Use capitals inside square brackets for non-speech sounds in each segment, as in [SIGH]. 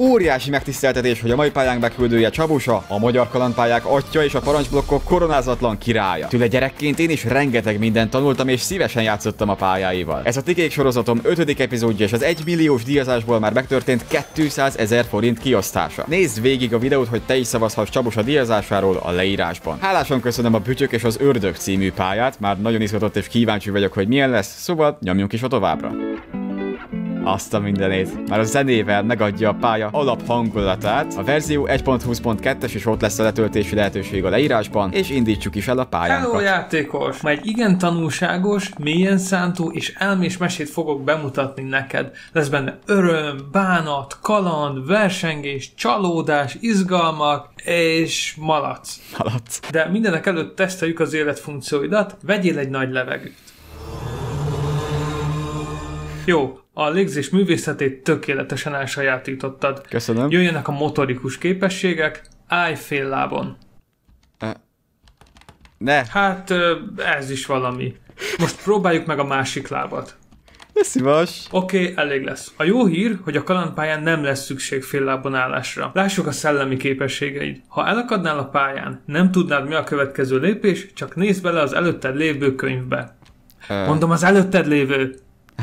Óriási megtiszteltetés, hogy a mai pályánk beküldője Csabusa, a magyar kalandpályák atya és a parancsblokkok koronázatlan királya. Tőle gyerekként én is rengeteg mindent tanultam és szívesen játszottam a pályáival. Ez a Tikék sorozatom 5. epizódja és az 1 milliós díjazásból már megtörtént 200 ezer forint kiosztása. Nézd végig a videót, hogy te is szavazhass Csabusa díjazásáról a leírásban. Hálásan köszönöm a Bütyök és az Ördög című pályát, már nagyon izgatott és kíváncsi vagyok, hogy milyen lesz, szóval nyomjunk is a továbbra. Azt a mindenét. Már a zenével megadja a pálya hangulatát. A verzió 1.20.2-es és ott lesz a letöltési lehetőség a leírásban, és indítsuk is el a pályát. Hello játékos! Ma egy igen tanulságos, mélyen szántó és elmés mesét fogok bemutatni neked. Lesz benne öröm, bánat, kaland, versengés, csalódás, izgalmak, és malac. Malac. De mindenek előtt teszteljük az életfunkcióidat, vegyél egy nagy levegőt jó, a légzés művészetét tökéletesen elsajátítottad. Köszönöm. Jöjjenek a motorikus képességek, állj fél lábon. Ne. Hát ez is valami. Most próbáljuk meg a másik lábat. Ne szívas. Oké, okay, elég lesz. A jó hír, hogy a kalandpályán nem lesz szükség fél lábon állásra. Lássuk a szellemi képességeid. Ha elakadnál a pályán, nem tudnád mi a következő lépés, csak nézd bele az előtted lévő könyvbe. Uh. Mondom, az előtted lévő.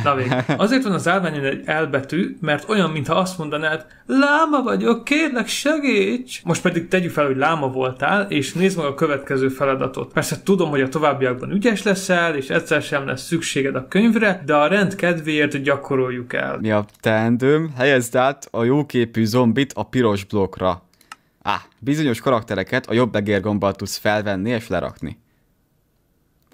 Na még. Azért van az állványon egy elbetű, mert olyan, mintha azt mondanád, láma vagyok, kérlek segíts! Most pedig tegyük fel, hogy láma voltál, és nézd meg a következő feladatot. Persze tudom, hogy a továbbiakban ügyes leszel, és egyszer sem lesz szükséged a könyvre, de a rend kedvéért gyakoroljuk el. Mi a teendőm? Helyezd át a jóképű zombit a piros blokkra. Á, ah, bizonyos karaktereket a jobb egérgombbal tudsz felvenni és lerakni.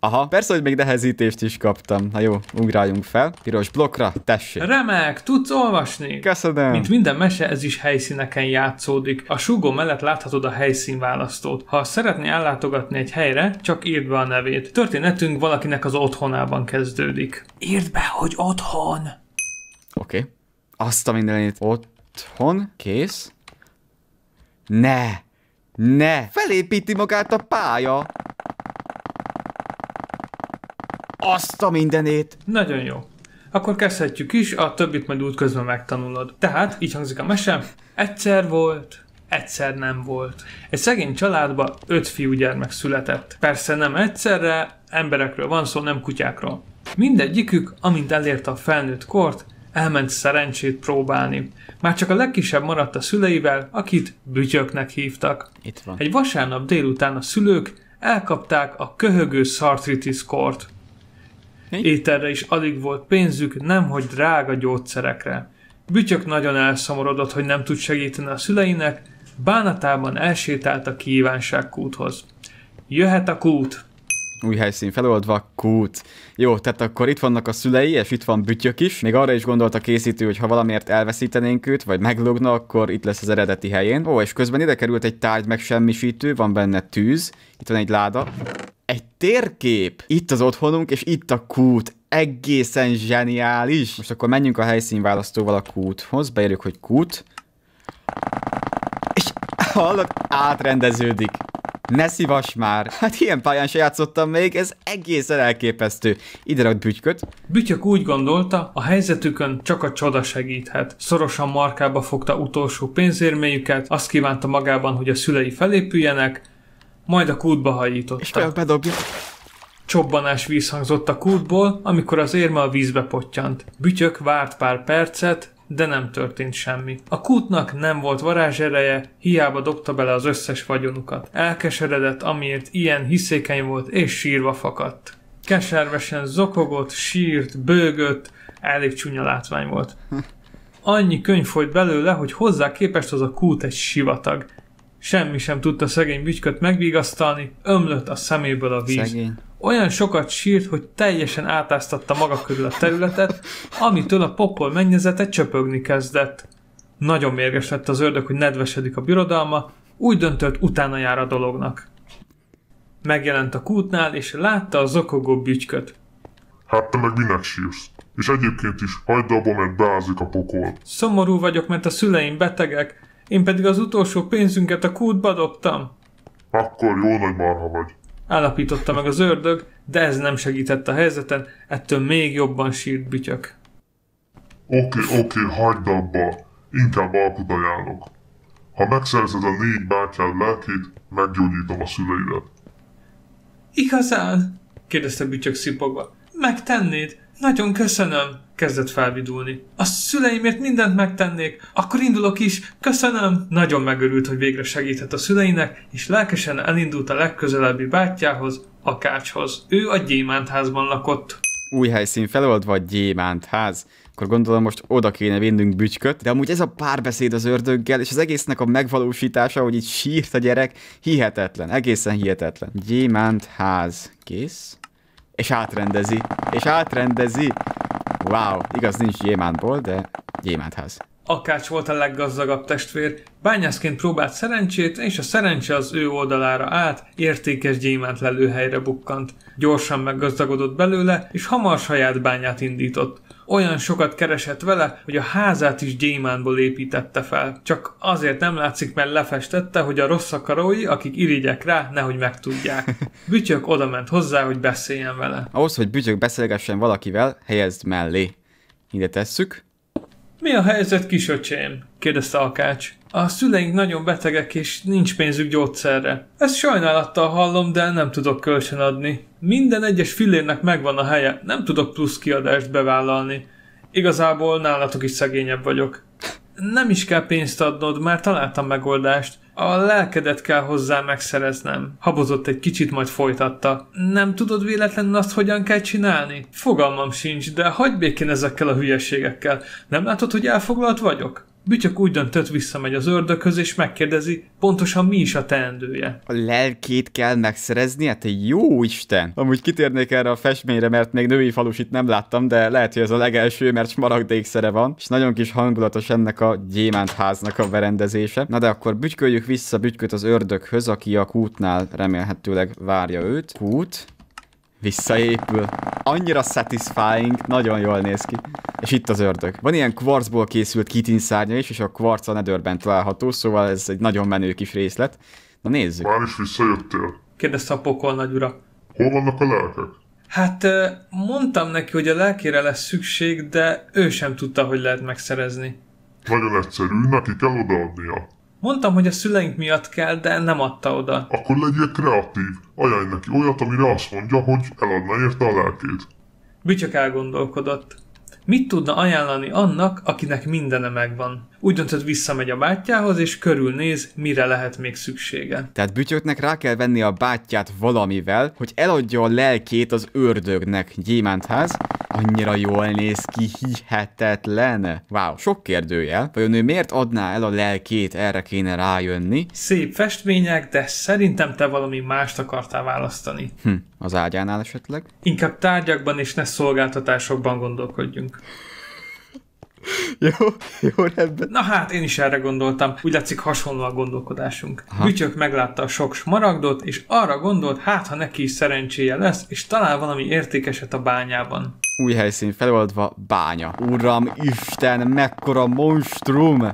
Aha, persze, hogy még nehezítést is kaptam. Na jó, ugráljunk fel. Piros blokkra, tessék. Remek, tudsz olvasni. Köszönöm. Mint minden mese, ez is helyszíneken játszódik. A sugó mellett láthatod a helyszínválasztót. Ha szeretné ellátogatni egy helyre, csak írd be a nevét. Történetünk valakinek az otthonában kezdődik. Írd be, hogy otthon. Oké. Okay. Azt a mindenit otthon, kész. Ne! Ne! Felépíti magát a pálya! Azt a mindenét! Nagyon jó. Akkor kezdhetjük is, a többit majd útközben megtanulod. Tehát, így hangzik a mesem, egyszer volt, egyszer nem volt. Egy szegény családba öt fiúgyermek született. Persze nem egyszerre, emberekről van szó, nem kutyákról. Mindegyikük, amint elérte a felnőtt kort, elment szerencsét próbálni. Már csak a legkisebb maradt a szüleivel, akit bütyöknek hívtak. Itt van. Egy vasárnap délután a szülők elkapták a köhögő szartritis kort ételre is alig volt pénzük, nemhogy drága gyógyszerekre. Bütyök nagyon elszomorodott, hogy nem tud segíteni a szüleinek, bánatában elsétált a kívánságkúthoz. Jöhet a kút! Új helyszín feloldva, kút. Jó, tehát akkor itt vannak a szülei, és itt van bütyök is. Még arra is gondolt a készítő, hogy ha valamiért elveszítenénk őt, vagy meglogna, akkor itt lesz az eredeti helyén. Ó, és közben ide került egy tárgy megsemmisítő, van benne tűz, itt van egy láda térkép. Itt az otthonunk, és itt a kút. Egészen zseniális. Most akkor menjünk a helyszínválasztóval a kúthoz. Beírjuk, hogy kút. És hallod, átrendeződik. Ne szivass már! Hát ilyen pályán se játszottam még, ez egészen elképesztő. Ide rakd bütyköt. Bütyök úgy gondolta, a helyzetükön csak a csoda segíthet. Szorosan markába fogta utolsó pénzérméjüket, azt kívánta magában, hogy a szülei felépüljenek, majd a kútba hajította. És olyan bedobja. Csobbanás vízhangzott a kútból, amikor az érme a vízbe pottyant. Bütyök várt pár percet, de nem történt semmi. A kútnak nem volt varázsereje, hiába dobta bele az összes vagyonukat. Elkeseredett, amiért ilyen hiszékeny volt, és sírva fakadt. Keservesen zokogott, sírt, bőgött, elég csúnya látvány volt. Hm. Annyi könyv folyt belőle, hogy hozzá képest az a kút egy sivatag. Semmi sem tudta szegény bütyköt megvigasztalni, ömlött a szeméből a víz. Szegény. Olyan sokat sírt, hogy teljesen átáztatta maga körül a területet, amitől a pokol mennyezete csöpögni kezdett. Nagyon mérges lett az ördög, hogy nedvesedik a birodalma, úgy döntött, utána jár a dolognak. Megjelent a kútnál, és látta a zokogó bütyköt. Hát te meg minek sírsz? És egyébként is hagyd abba, mert beázik a pokol. Szomorú vagyok, mert a szüleim betegek, én pedig az utolsó pénzünket a kútba dobtam. Akkor jó nagy marha vagy. Állapította meg az ördög, de ez nem segített a helyzeten, ettől még jobban sírt bütyök. Oké, okay, oké, okay, hagyd abba, inkább alkut ajánlok. Ha megszerzed a négy bátyád lelkét, meggyógyítom a szüleidet. Igazán? kérdezte bütyök szipogva. Megtennéd? Nagyon köszönöm kezdett felvidulni. A szüleimért mindent megtennék, akkor indulok is, köszönöm! Nagyon megörült, hogy végre segíthet a szüleinek, és lelkesen elindult a legközelebbi bátyjához, kácshoz. Ő a gyémántházban lakott. Új helyszín feloldva, gyémántház akkor gondolom most oda kéne vinnünk bütyköt, de amúgy ez a párbeszéd az ördöggel, és az egésznek a megvalósítása, hogy itt sírt a gyerek, hihetetlen, egészen hihetetlen. Gyémánt ház, kész, és átrendezi, és átrendezi, Wow, igaz nincs gyémántból, de gyémántház. Akács volt a leggazdagabb testvér, bányászként próbált szerencsét, és a szerencse az ő oldalára állt, értékes gyémánt lelőhelyre bukkant. Gyorsan meggazdagodott belőle, és hamar saját bányát indított. Olyan sokat keresett vele, hogy a házát is gyémánból építette fel. Csak azért nem látszik, mert lefestette, hogy a rossz akarói, akik irigyek rá, nehogy megtudják. [LAUGHS] Bütyök odament hozzá, hogy beszéljen vele. Ahhoz, hogy Bütyök beszélgessen valakivel, helyezd mellé. Ide tesszük. Mi a helyzet, kisöcsém? kérdezte Akács a szüleink nagyon betegek, és nincs pénzük gyógyszerre. Ezt sajnálattal hallom, de nem tudok adni. Minden egyes fillérnek megvan a helye, nem tudok plusz kiadást bevállalni. Igazából nálatok is szegényebb vagyok. Nem is kell pénzt adnod, már találtam megoldást. A lelkedet kell hozzá megszereznem. Habozott egy kicsit, majd folytatta. Nem tudod véletlenül azt, hogyan kell csinálni? Fogalmam sincs, de hagyd békén ezekkel a hülyeségekkel. Nem látod, hogy elfoglalt vagyok? Bütyök úgy döntött, visszamegy az ördökhöz, és megkérdezi, pontosan mi is a teendője. A lelkét kell megszerezni? Hát jó Isten! Amúgy kitérnék erre a festményre, mert még női falusit nem láttam, de lehet, hogy ez a legelső, mert smaragdékszere van, és nagyon kis hangulatos ennek a gyémántháznak a berendezése. Na de akkor bütyköljük vissza bütyköt az ördökhöz, aki a kútnál remélhetőleg várja őt. Kút, Visszaépül. Annyira satisfying, nagyon jól néz ki. És itt az ördög. Van ilyen kvarcból készült kitin szárnya is, és a kvarc a nedörben található, szóval ez egy nagyon menő kis részlet. Na nézzük. Már is visszajöttél? Kérdezte a pokol nagy ura. Hol vannak a lelkek? Hát mondtam neki, hogy a lelkére lesz szükség, de ő sem tudta, hogy lehet megszerezni. Nagyon egyszerű, neki kell odaadnia. Mondtam, hogy a szüleink miatt kell, de nem adta oda. Akkor legyél kreatív. Ajánlj neki olyat, amire azt mondja, hogy eladna érte a lelkét. Bütyök elgondolkodott. Mit tudna ajánlani annak, akinek mindene megvan? Úgy döntött, visszamegy a bátyjához, és körülnéz, mire lehet még szüksége. Tehát bütyöknek rá kell venni a bátyját valamivel, hogy eladja a lelkét az ördögnek gyémántház. Annyira jól néz ki, hihetetlen. Wow, sok kérdőjel. Vajon ő miért adná el a lelkét, erre kéne rájönni. Szép festmények, de szerintem te valami mást akartál választani. Hm, az ágyánál esetleg? Inkább tárgyakban és ne szolgáltatásokban gondolkodjunk jó, jó rendben. Na hát, én is erre gondoltam. Úgy látszik hasonló a gondolkodásunk. Aha. Bütyök meglátta a sok smaragdot, és arra gondolt, hát ha neki is szerencséje lesz, és talál valami értékeset a bányában. Új helyszín feloldva, bánya. Uram, Isten, mekkora monstrum!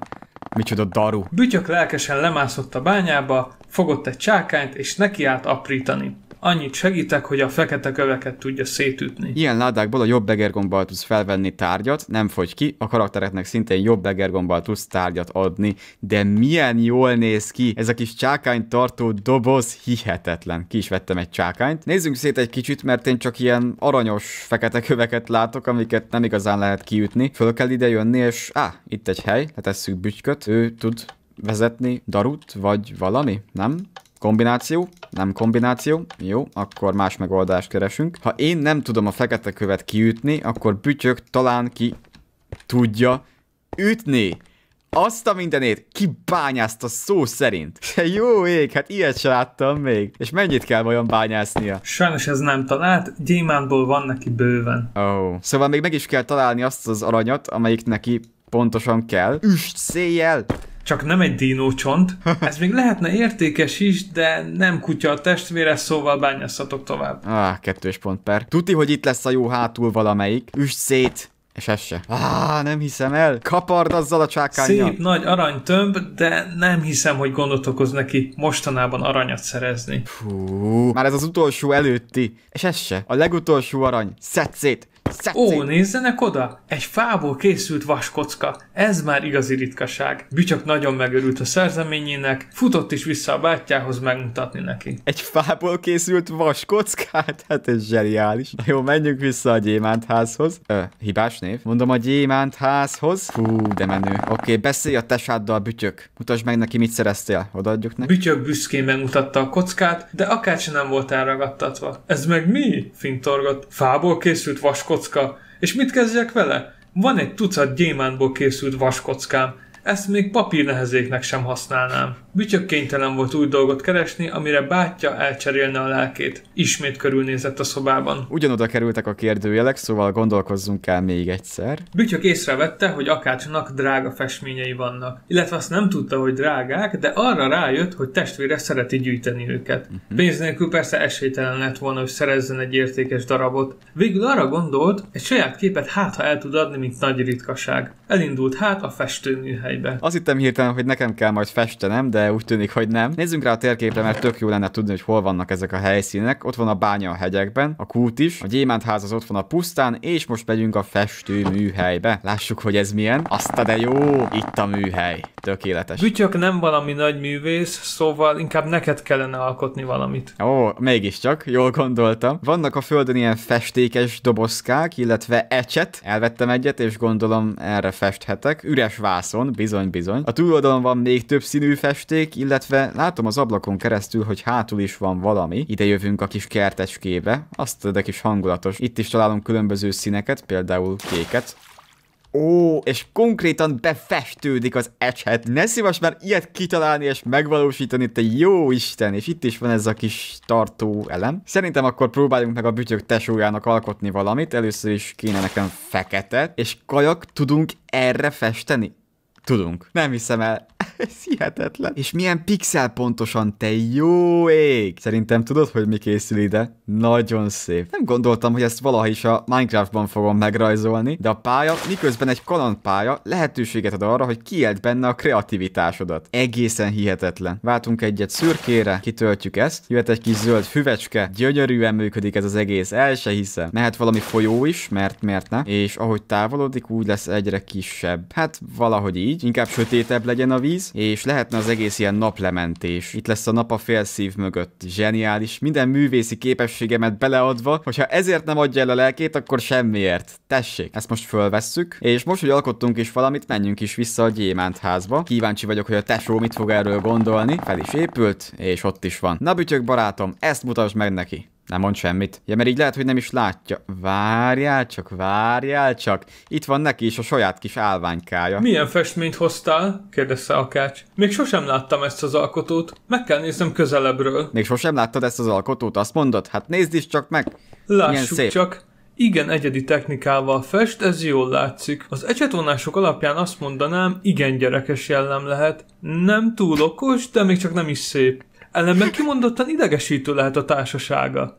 Micsoda daru. Bütyök lelkesen lemászott a bányába, fogott egy csákányt, és nekiállt aprítani annyit segítek, hogy a fekete köveket tudja szétütni. Ilyen ládákból a jobb begergombbal tudsz felvenni tárgyat, nem fogy ki, a karaktereknek szintén jobb begergombbal tudsz tárgyat adni, de milyen jól néz ki ez a kis csákány tartó doboz, hihetetlen. Ki is vettem egy csákányt. Nézzünk szét egy kicsit, mert én csak ilyen aranyos fekete köveket látok, amiket nem igazán lehet kiütni. Föl kell ide jönni, és á, itt egy hely, letesszük hát bütyköt, ő tud vezetni darut, vagy valami, nem? Kombináció? Nem kombináció. Jó, akkor más megoldást keresünk. Ha én nem tudom a fekete követ kiütni, akkor bütyök talán ki tudja ütni. Azt a mindenét kibányázta szó szerint. [LAUGHS] Jó ég, hát ilyet se láttam még. És mennyit kell vajon bányásznia? Sajnos ez nem talált, gyémántból van neki bőven. Ó, oh. szóval még meg is kell találni azt az aranyat, amelyik neki pontosan kell. Üst széjjel! csak nem egy dinócsont. Ez még lehetne értékes is, de nem kutya a testvére, szóval bányasszatok tovább. Ah, kettős pont per. Tuti, hogy itt lesz a jó hátul valamelyik. Üst szét! És ez se. Á, nem hiszem el. Kapard azzal a csákányjal. Szép nagy aranytömb, de nem hiszem, hogy gondot okoz neki mostanában aranyat szerezni. Fú, már ez az utolsó előtti. És ez se. A legutolsó arany. Szedd szét. Szetszé. Ó, nézzenek oda! Egy fából készült vaskocka. Ez már igazi ritkaság. Bütyak nagyon megörült a szerzeményének, futott is vissza a bátyjához megmutatni neki. Egy fából készült vaskockát? Hát ez zseniális. Na jó, menjünk vissza a gyémántházhoz. Ö, hibás név. Mondom a gyémántházhoz. Fú, de menő. Oké, okay, beszélj a tesáddal, bütyök. Mutasd meg neki, mit szereztél. Odaadjuk neki. Bütyök büszkén megmutatta a kockát, de akárcsak nem volt elragadtatva. Ez meg mi? Fintorgott. Fából készült vaskocka kocka, és mit kezdjek vele? Van egy tucat gyémántból készült vaskockám, ezt még papírnehezéknek sem használnám. Bütyök kénytelen volt új dolgot keresni, amire bátyja elcserélne a lelkét. Ismét körülnézett a szobában. Ugyanoda kerültek a kérdőjelek, szóval gondolkozzunk el még egyszer. Bütyök észrevette, hogy Akácsnak drága festményei vannak. Illetve azt nem tudta, hogy drágák, de arra rájött, hogy testvére szereti gyűjteni őket. Uh-huh. Pénz nélkül persze esélytelen lett volna, hogy szerezzen egy értékes darabot. Végül arra gondolt, egy saját képet hát ha el tud adni, mint nagy ritkaság. Elindult hát a festőműhely egybe. Azt hittem hirtelen, hogy nekem kell majd festenem, de úgy tűnik, hogy nem. Nézzünk rá a térképre, mert tök jó lenne tudni, hogy hol vannak ezek a helyszínek. Ott van a bánya a hegyekben, a kút is, a gyémántház az ott van a pusztán, és most megyünk a festőműhelybe. Lássuk, hogy ez milyen. Azt de jó, itt a műhely. Tökéletes. Bütyök nem valami nagy művész, szóval inkább neked kellene alkotni valamit. Ó, mégiscsak, jól gondoltam. Vannak a földön ilyen festékes dobozkák, illetve ecset. Elvettem egyet, és gondolom erre festhetek. Üres vászon, bizony Bizony, bizony. A túloldalon van még több színű festék, illetve látom az ablakon keresztül, hogy hátul is van valami. Ide jövünk a kis kertecskébe, azt de kis hangulatos. Itt is találunk különböző színeket, például kéket. Ó, és konkrétan befestődik az ecset. Ne szívas már ilyet kitalálni és megvalósítani, te jó Isten, és itt is van ez a kis tartó elem. Szerintem akkor próbáljunk meg a bütyök tesójának alkotni valamit, először is kéne nekem feketet, és kajak tudunk erre festeni? Tudunk. Nem hiszem el. [LAUGHS] Ez hihetetlen. És milyen pixel pontosan, te jó ég! Szerintem tudod, hogy mi készül ide? Nagyon szép. Nem gondoltam, hogy ezt valaha is a Minecraftban fogom megrajzolni, de a pálya, miközben egy kalandpálya, lehetőséget ad arra, hogy kielt benne a kreativitásodat. Egészen hihetetlen. Váltunk egyet szürkére, kitöltjük ezt, jöhet egy kis zöld füvecske, gyönyörűen működik ez az egész, el se hiszem. Mehet valami folyó is, mert miért ne? És ahogy távolodik, úgy lesz egyre kisebb. Hát valahogy így, inkább sötétebb legyen a víz, és lehetne az egész ilyen naplementés. Itt lesz a nap a félszív mögött. Zseniális, minden művészi képességemet beleadva, hogyha ezért nem adja el a lelkét, akkor semmiért. Tessék, ezt most fölvesszük, és most, hogy alkottunk is valamit, menjünk is vissza a gyémánt házba. Kíváncsi vagyok, hogy a tesó mit fog erről gondolni. Fel is épült, és ott is van. Na bütyök barátom, ezt mutasd meg neki! Nem mond semmit. Ja, mert így lehet, hogy nem is látja. Várjál csak, várjál csak. Itt van neki is a saját kis állványkája. Milyen festményt hoztál? kérdezte Akács. Még sosem láttam ezt az alkotót. Meg kell néznem közelebbről. Még sosem láttad ezt az alkotót, azt mondod? Hát nézd is csak meg. Lássuk csak. Igen egyedi technikával fest, ez jól látszik. Az ecsetvonások alapján azt mondanám, igen gyerekes jellem lehet. Nem túl okos, de még csak nem is szép. Ellenben kimondottan idegesítő lehet a társasága.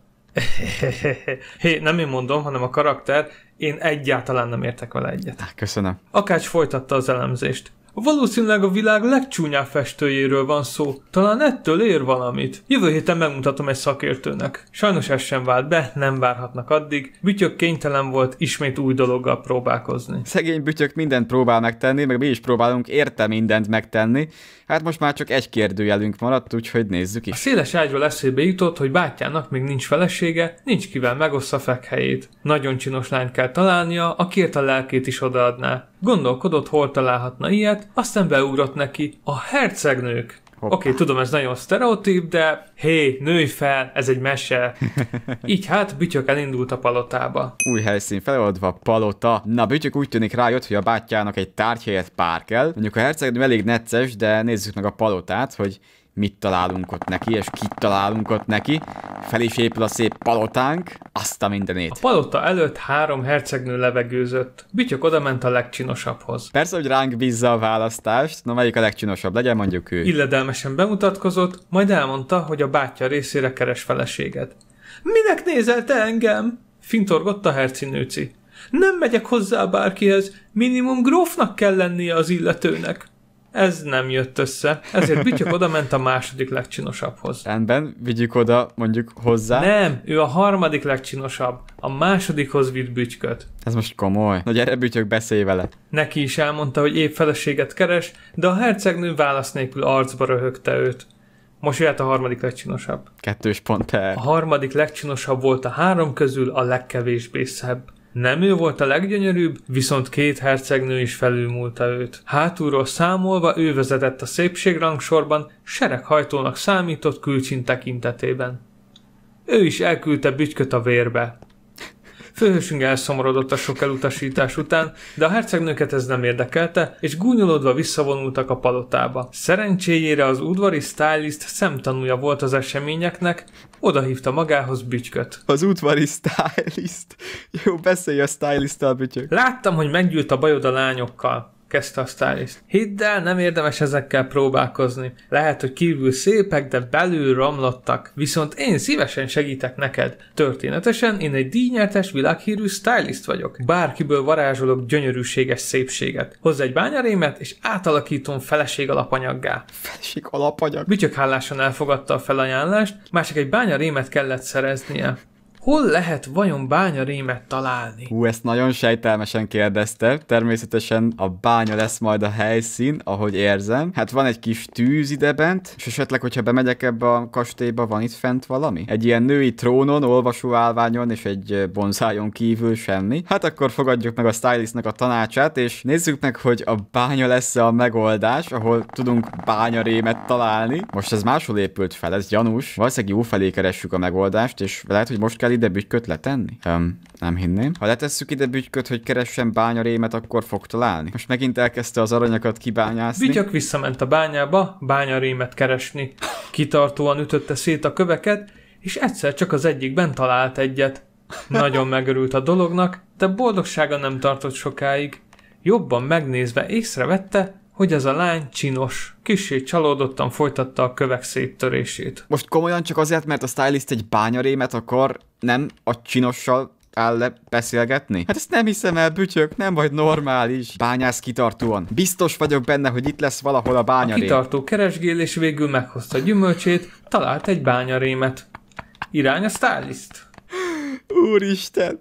[LAUGHS] Hé, nem én mondom, hanem a karakter, én egyáltalán nem értek vele egyet. Köszönöm. Akács folytatta az elemzést. Valószínűleg a világ legcsúnyább festőjéről van szó. Talán ettől ér valamit. Jövő héten megmutatom egy szakértőnek. Sajnos ez sem vált be, nem várhatnak addig. Bütyök kénytelen volt ismét új dologgal próbálkozni. Szegény bütyök mindent próbál megtenni, meg mi is próbálunk érte mindent megtenni, Hát most már csak egy kérdőjelünk maradt, úgyhogy nézzük is. A széles ágyról eszébe jutott, hogy bátyának még nincs felesége, nincs kivel megossza fekhelyét. Nagyon csinos lányt kell találnia, akiért a lelkét is odaadná. Gondolkodott, hol találhatna ilyet, aztán beugrott neki a hercegnők. Oké, okay, tudom, ez nagyon sztereotíp, de hé, nőj fel, ez egy mese. [LAUGHS] Így hát Bütyök elindult a palotába. Új helyszín feloldva, palota. Na, Bütyök úgy tűnik rájött, hogy a bátyjának egy tárgy helyett pár kell. Mondjuk a hercegnő elég necces, de nézzük meg a palotát, hogy mit találunk ott neki, és kit találunk ott neki. Fel is épül a szép palotánk, azt a mindenét. A palota előtt három hercegnő levegőzött. Bütyök oda ment a legcsinosabbhoz. Persze, hogy ránk bízza a választást, na melyik a legcsinosabb, legyen mondjuk ő. Illedelmesen bemutatkozott, majd elmondta, hogy a bátyja részére keres feleséget. Minek nézel te engem? Fintorgott a hercinőci. Nem megyek hozzá bárkihez, minimum grófnak kell lennie az illetőnek. Ez nem jött össze, ezért Bütyök oda ment a második legcsinosabbhoz. Rendben, vigyük oda mondjuk hozzá. Nem, ő a harmadik legcsinosabb. A másodikhoz vitt Bütyköt. Ez most komoly. Na gyere, Bütyök, beszélj vele. Neki is elmondta, hogy épp feleséget keres, de a hercegnő válasz nélkül arcba röhögte őt. Most jöhet a harmadik legcsinosabb. Kettős pont el. A harmadik legcsinosabb volt a három közül a legkevésbé szebb. Nem ő volt a leggyönyörűbb, viszont két hercegnő is felülmúlta őt. Hátulról számolva ő vezetett a szépség rangsorban, sereghajtónak számított külcsin tekintetében. Ő is elküldte bütyköt a vérbe. Főhősünk elszomorodott a sok elutasítás után, de a hercegnőket ez nem érdekelte, és gúnyolódva visszavonultak a palotába. Szerencséjére az udvari stylist szemtanúja volt az eseményeknek, oda hívta magához bütyköt. Az útvari stylist. Jó, beszélj a stylist-tal, bütyök. Láttam, hogy meggyűlt a bajod a lányokkal kezdte a stylist. Hidd el, nem érdemes ezekkel próbálkozni. Lehet, hogy kívül szépek, de belül romlottak. Viszont én szívesen segítek neked. Történetesen én egy díjnyertes, világhírű stylist vagyok. Bárkiből varázsolok gyönyörűséges szépséget. Hozz egy bányarémet, és átalakítom feleség alapanyaggá. Feleség alapanyag? Bütyökháláson elfogadta a felajánlást, másik egy bányarémet kellett szereznie. Hol lehet vajon bányarémet találni? Hú, ezt nagyon sejtelmesen kérdezte. Természetesen a bánya lesz majd a helyszín, ahogy érzem. Hát van egy kis tűz ide bent, és esetleg, hogyha bemegyek ebbe a kastélyba, van itt fent valami? Egy ilyen női trónon, olvasóállványon és egy bonzájon kívül semmi. Hát akkor fogadjuk meg a stylistnek a tanácsát, és nézzük meg, hogy a bánya lesz -e a megoldás, ahol tudunk bányarémet találni. Most ez máshol épült fel, ez gyanús. Valószínűleg jó felé keressük a megoldást, és lehet, hogy most kell Kell ide bütyköt letenni? Öm, nem hinném. Ha letesszük ide bütyköt, hogy keressen bányarémet, akkor fog találni. Most megint elkezdte az aranyakat kibányászni. Bütyök visszament a bányába, bányarémet keresni. Kitartóan ütötte szét a köveket, és egyszer csak az egyikben talált egyet. Nagyon megörült a dolognak, de boldogsága nem tartott sokáig. Jobban megnézve észrevette, hogy ez a lány csinos. Kissé csalódottan folytatta a kövek széttörését. Most komolyan csak azért, mert a stylist egy bányarémet akar, nem a csinossal áll le beszélgetni? Hát ezt nem hiszem el, bütyök, nem vagy normális. Bányász kitartóan. Biztos vagyok benne, hogy itt lesz valahol a bányarém. A kitartó és végül meghozta gyümölcsét, talált egy bányarémet. Irány a stylist. Úristen.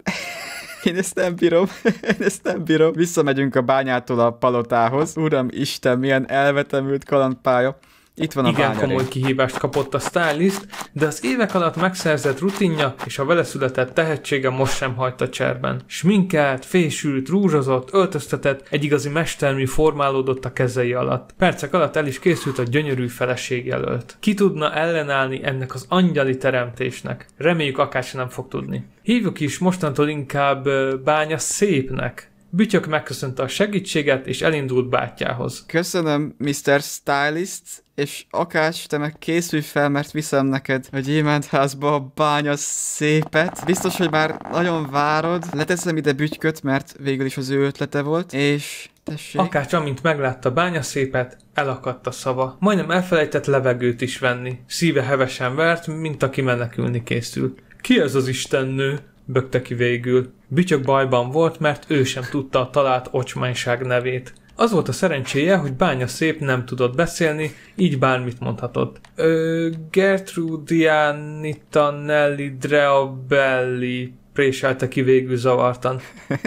Én ezt nem bírom. [LAUGHS] Én ezt nem bírom. Visszamegyünk a bányától a palotához. Uram Isten, milyen elvetemült kalandpálya. Itt van a Igen bányari. komoly kihívást kapott a stylist, de az évek alatt megszerzett rutinja és a vele született tehetsége most sem hagyta cserben. Sminkelt, fésült, rúzsozott, öltöztetett, egy igazi mestermű formálódott a kezei alatt. Percek alatt el is készült a gyönyörű feleség jelölt. Ki tudna ellenállni ennek az angyali teremtésnek? Reméljük akár nem fog tudni. Hívjuk is mostantól inkább bánya szépnek. Bütyök megköszönte a segítséget, és elindult bátyjához. Köszönöm, Mr. Stylist, és Akács, te meg készülj fel, mert viszem neked a gyémántházba a bánya szépet. Biztos, hogy már nagyon várod. Leteszem ide bütyköt, mert végül is az ő ötlete volt, és Tessék. Akács, amint meglátta bánya szépet, elakadt a szava. Majdnem elfelejtett levegőt is venni. Szíve hevesen vert, mint aki menekülni készül. Ki ez az istennő? bökte ki végül. Bütyök bajban volt, mert ő sem tudta a talált ocsmányság nevét. Az volt a szerencséje, hogy bánya szép nem tudott beszélni, így bármit mondhatott. Ö, Gertrudianita Nelly Dreabelli préselte ki végül zavartan. [LAUGHS]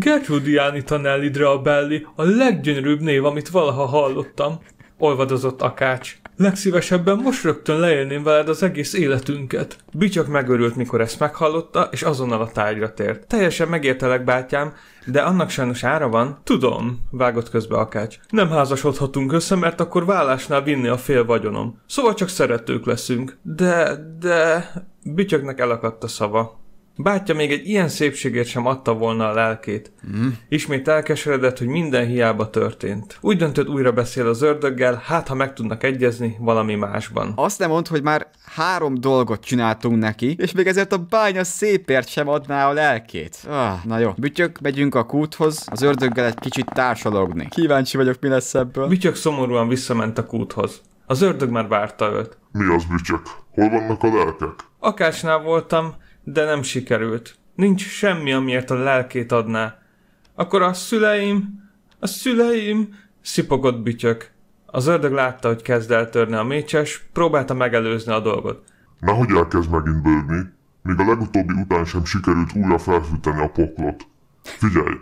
Gertrudianita Nelly Dreabelli, a leggyönyörűbb név, amit valaha hallottam, olvadozott Akács. Legszívesebben most rögtön leélném veled az egész életünket. Bicsak megörült, mikor ezt meghallotta, és azonnal a tárgyra tért. Teljesen megértelek, bátyám, de annak sajnos ára van. Tudom, vágott közbe Akács. Nem házasodhatunk össze, mert akkor vállásnál vinni a fél vagyonom. Szóval csak szeretők leszünk. De, de... Bityöknek elakadt a szava. Bátya még egy ilyen szépségért sem adta volna a lelkét. Mm. Ismét elkeseredett, hogy minden hiába történt. Úgy döntött, újra beszél az ördöggel, hát ha meg tudnak egyezni valami másban. Azt nem mond, hogy már három dolgot csináltunk neki, és még ezért a bánya szépért sem adná a lelkét. Ah, na jó, bütyök, megyünk a kúthoz, az ördöggel egy kicsit társalogni. Kíváncsi vagyok, mi lesz ebből. Bütyök szomorúan visszament a kúthoz. Az ördög már várta őt. Mi az, bütyök? Hol vannak a lelkek? Akácsnál voltam, de nem sikerült. Nincs semmi, amiért a lelkét adná. Akkor a szüleim, a szüleim, szipogott bütyök. Az ördög látta, hogy kezd eltörni a mécses, próbálta megelőzni a dolgot. Nehogy elkezd megint bőgni, még a legutóbbi után sem sikerült újra felfűteni a poklot. Figyelj,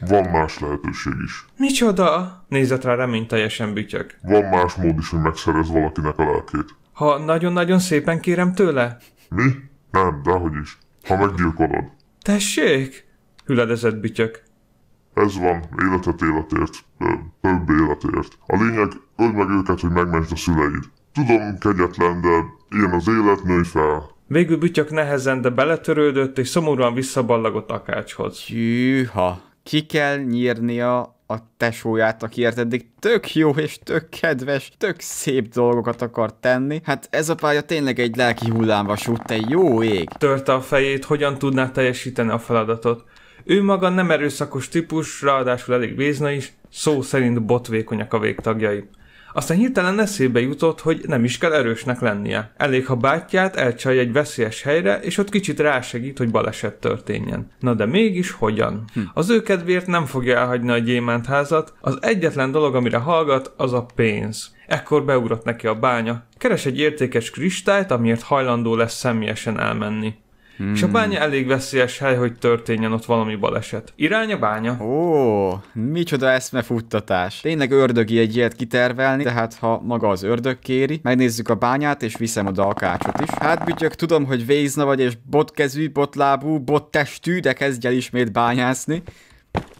van más lehetőség is. Micsoda? Nézett rá reményteljesen bütyök. Van más mód is, hogy megszerez valakinek a lelkét. Ha nagyon-nagyon szépen kérem tőle? Mi? Nem, dehogy is. Ha meggyilkolod. Tessék! Hüledezett bityak. Ez van, életet életért, több életért. A lényeg, öld meg őket, hogy megmentsd a szüleid. Tudom, kegyetlen, de ilyen az élet, nőj fel. Végül bütyök nehezen, de beletörődött, és szomorúan visszaballagott Akácshoz. Hűha, ki kell nyírnia a tesóját, akiért eddig tök jó és tök kedves, tök szép dolgokat akar tenni. Hát ez a pálya tényleg egy lelki hullámvasút, te jó ég! Törte a fejét, hogyan tudná teljesíteni a feladatot. Ő maga nem erőszakos típus, ráadásul elég vézna is, szó szerint botvékonyak a végtagjai. Aztán hirtelen eszébe jutott, hogy nem is kell erősnek lennie. Elég, ha bátyját elcsalja egy veszélyes helyre, és ott kicsit rásegít, hogy baleset történjen. Na de mégis hogyan? Hm. Az ő kedvéért nem fogja elhagyni a gyémántházat, az egyetlen dolog, amire hallgat, az a pénz. Ekkor beugrott neki a bánya. Keres egy értékes kristályt, amiért hajlandó lesz személyesen elmenni. Hmm. És a bánya elég veszélyes hely, hogy történjen ott valami baleset. Irány a bánya. Ó, micsoda eszmefuttatás. Tényleg ördögi egy ilyet kitervelni, tehát ha maga az ördög kéri, megnézzük a bányát, és viszem oda a kácsot is. Hát bütyök, tudom, hogy vézna vagy, és botkezű, botlábú, bottestű, de kezdj el ismét bányászni.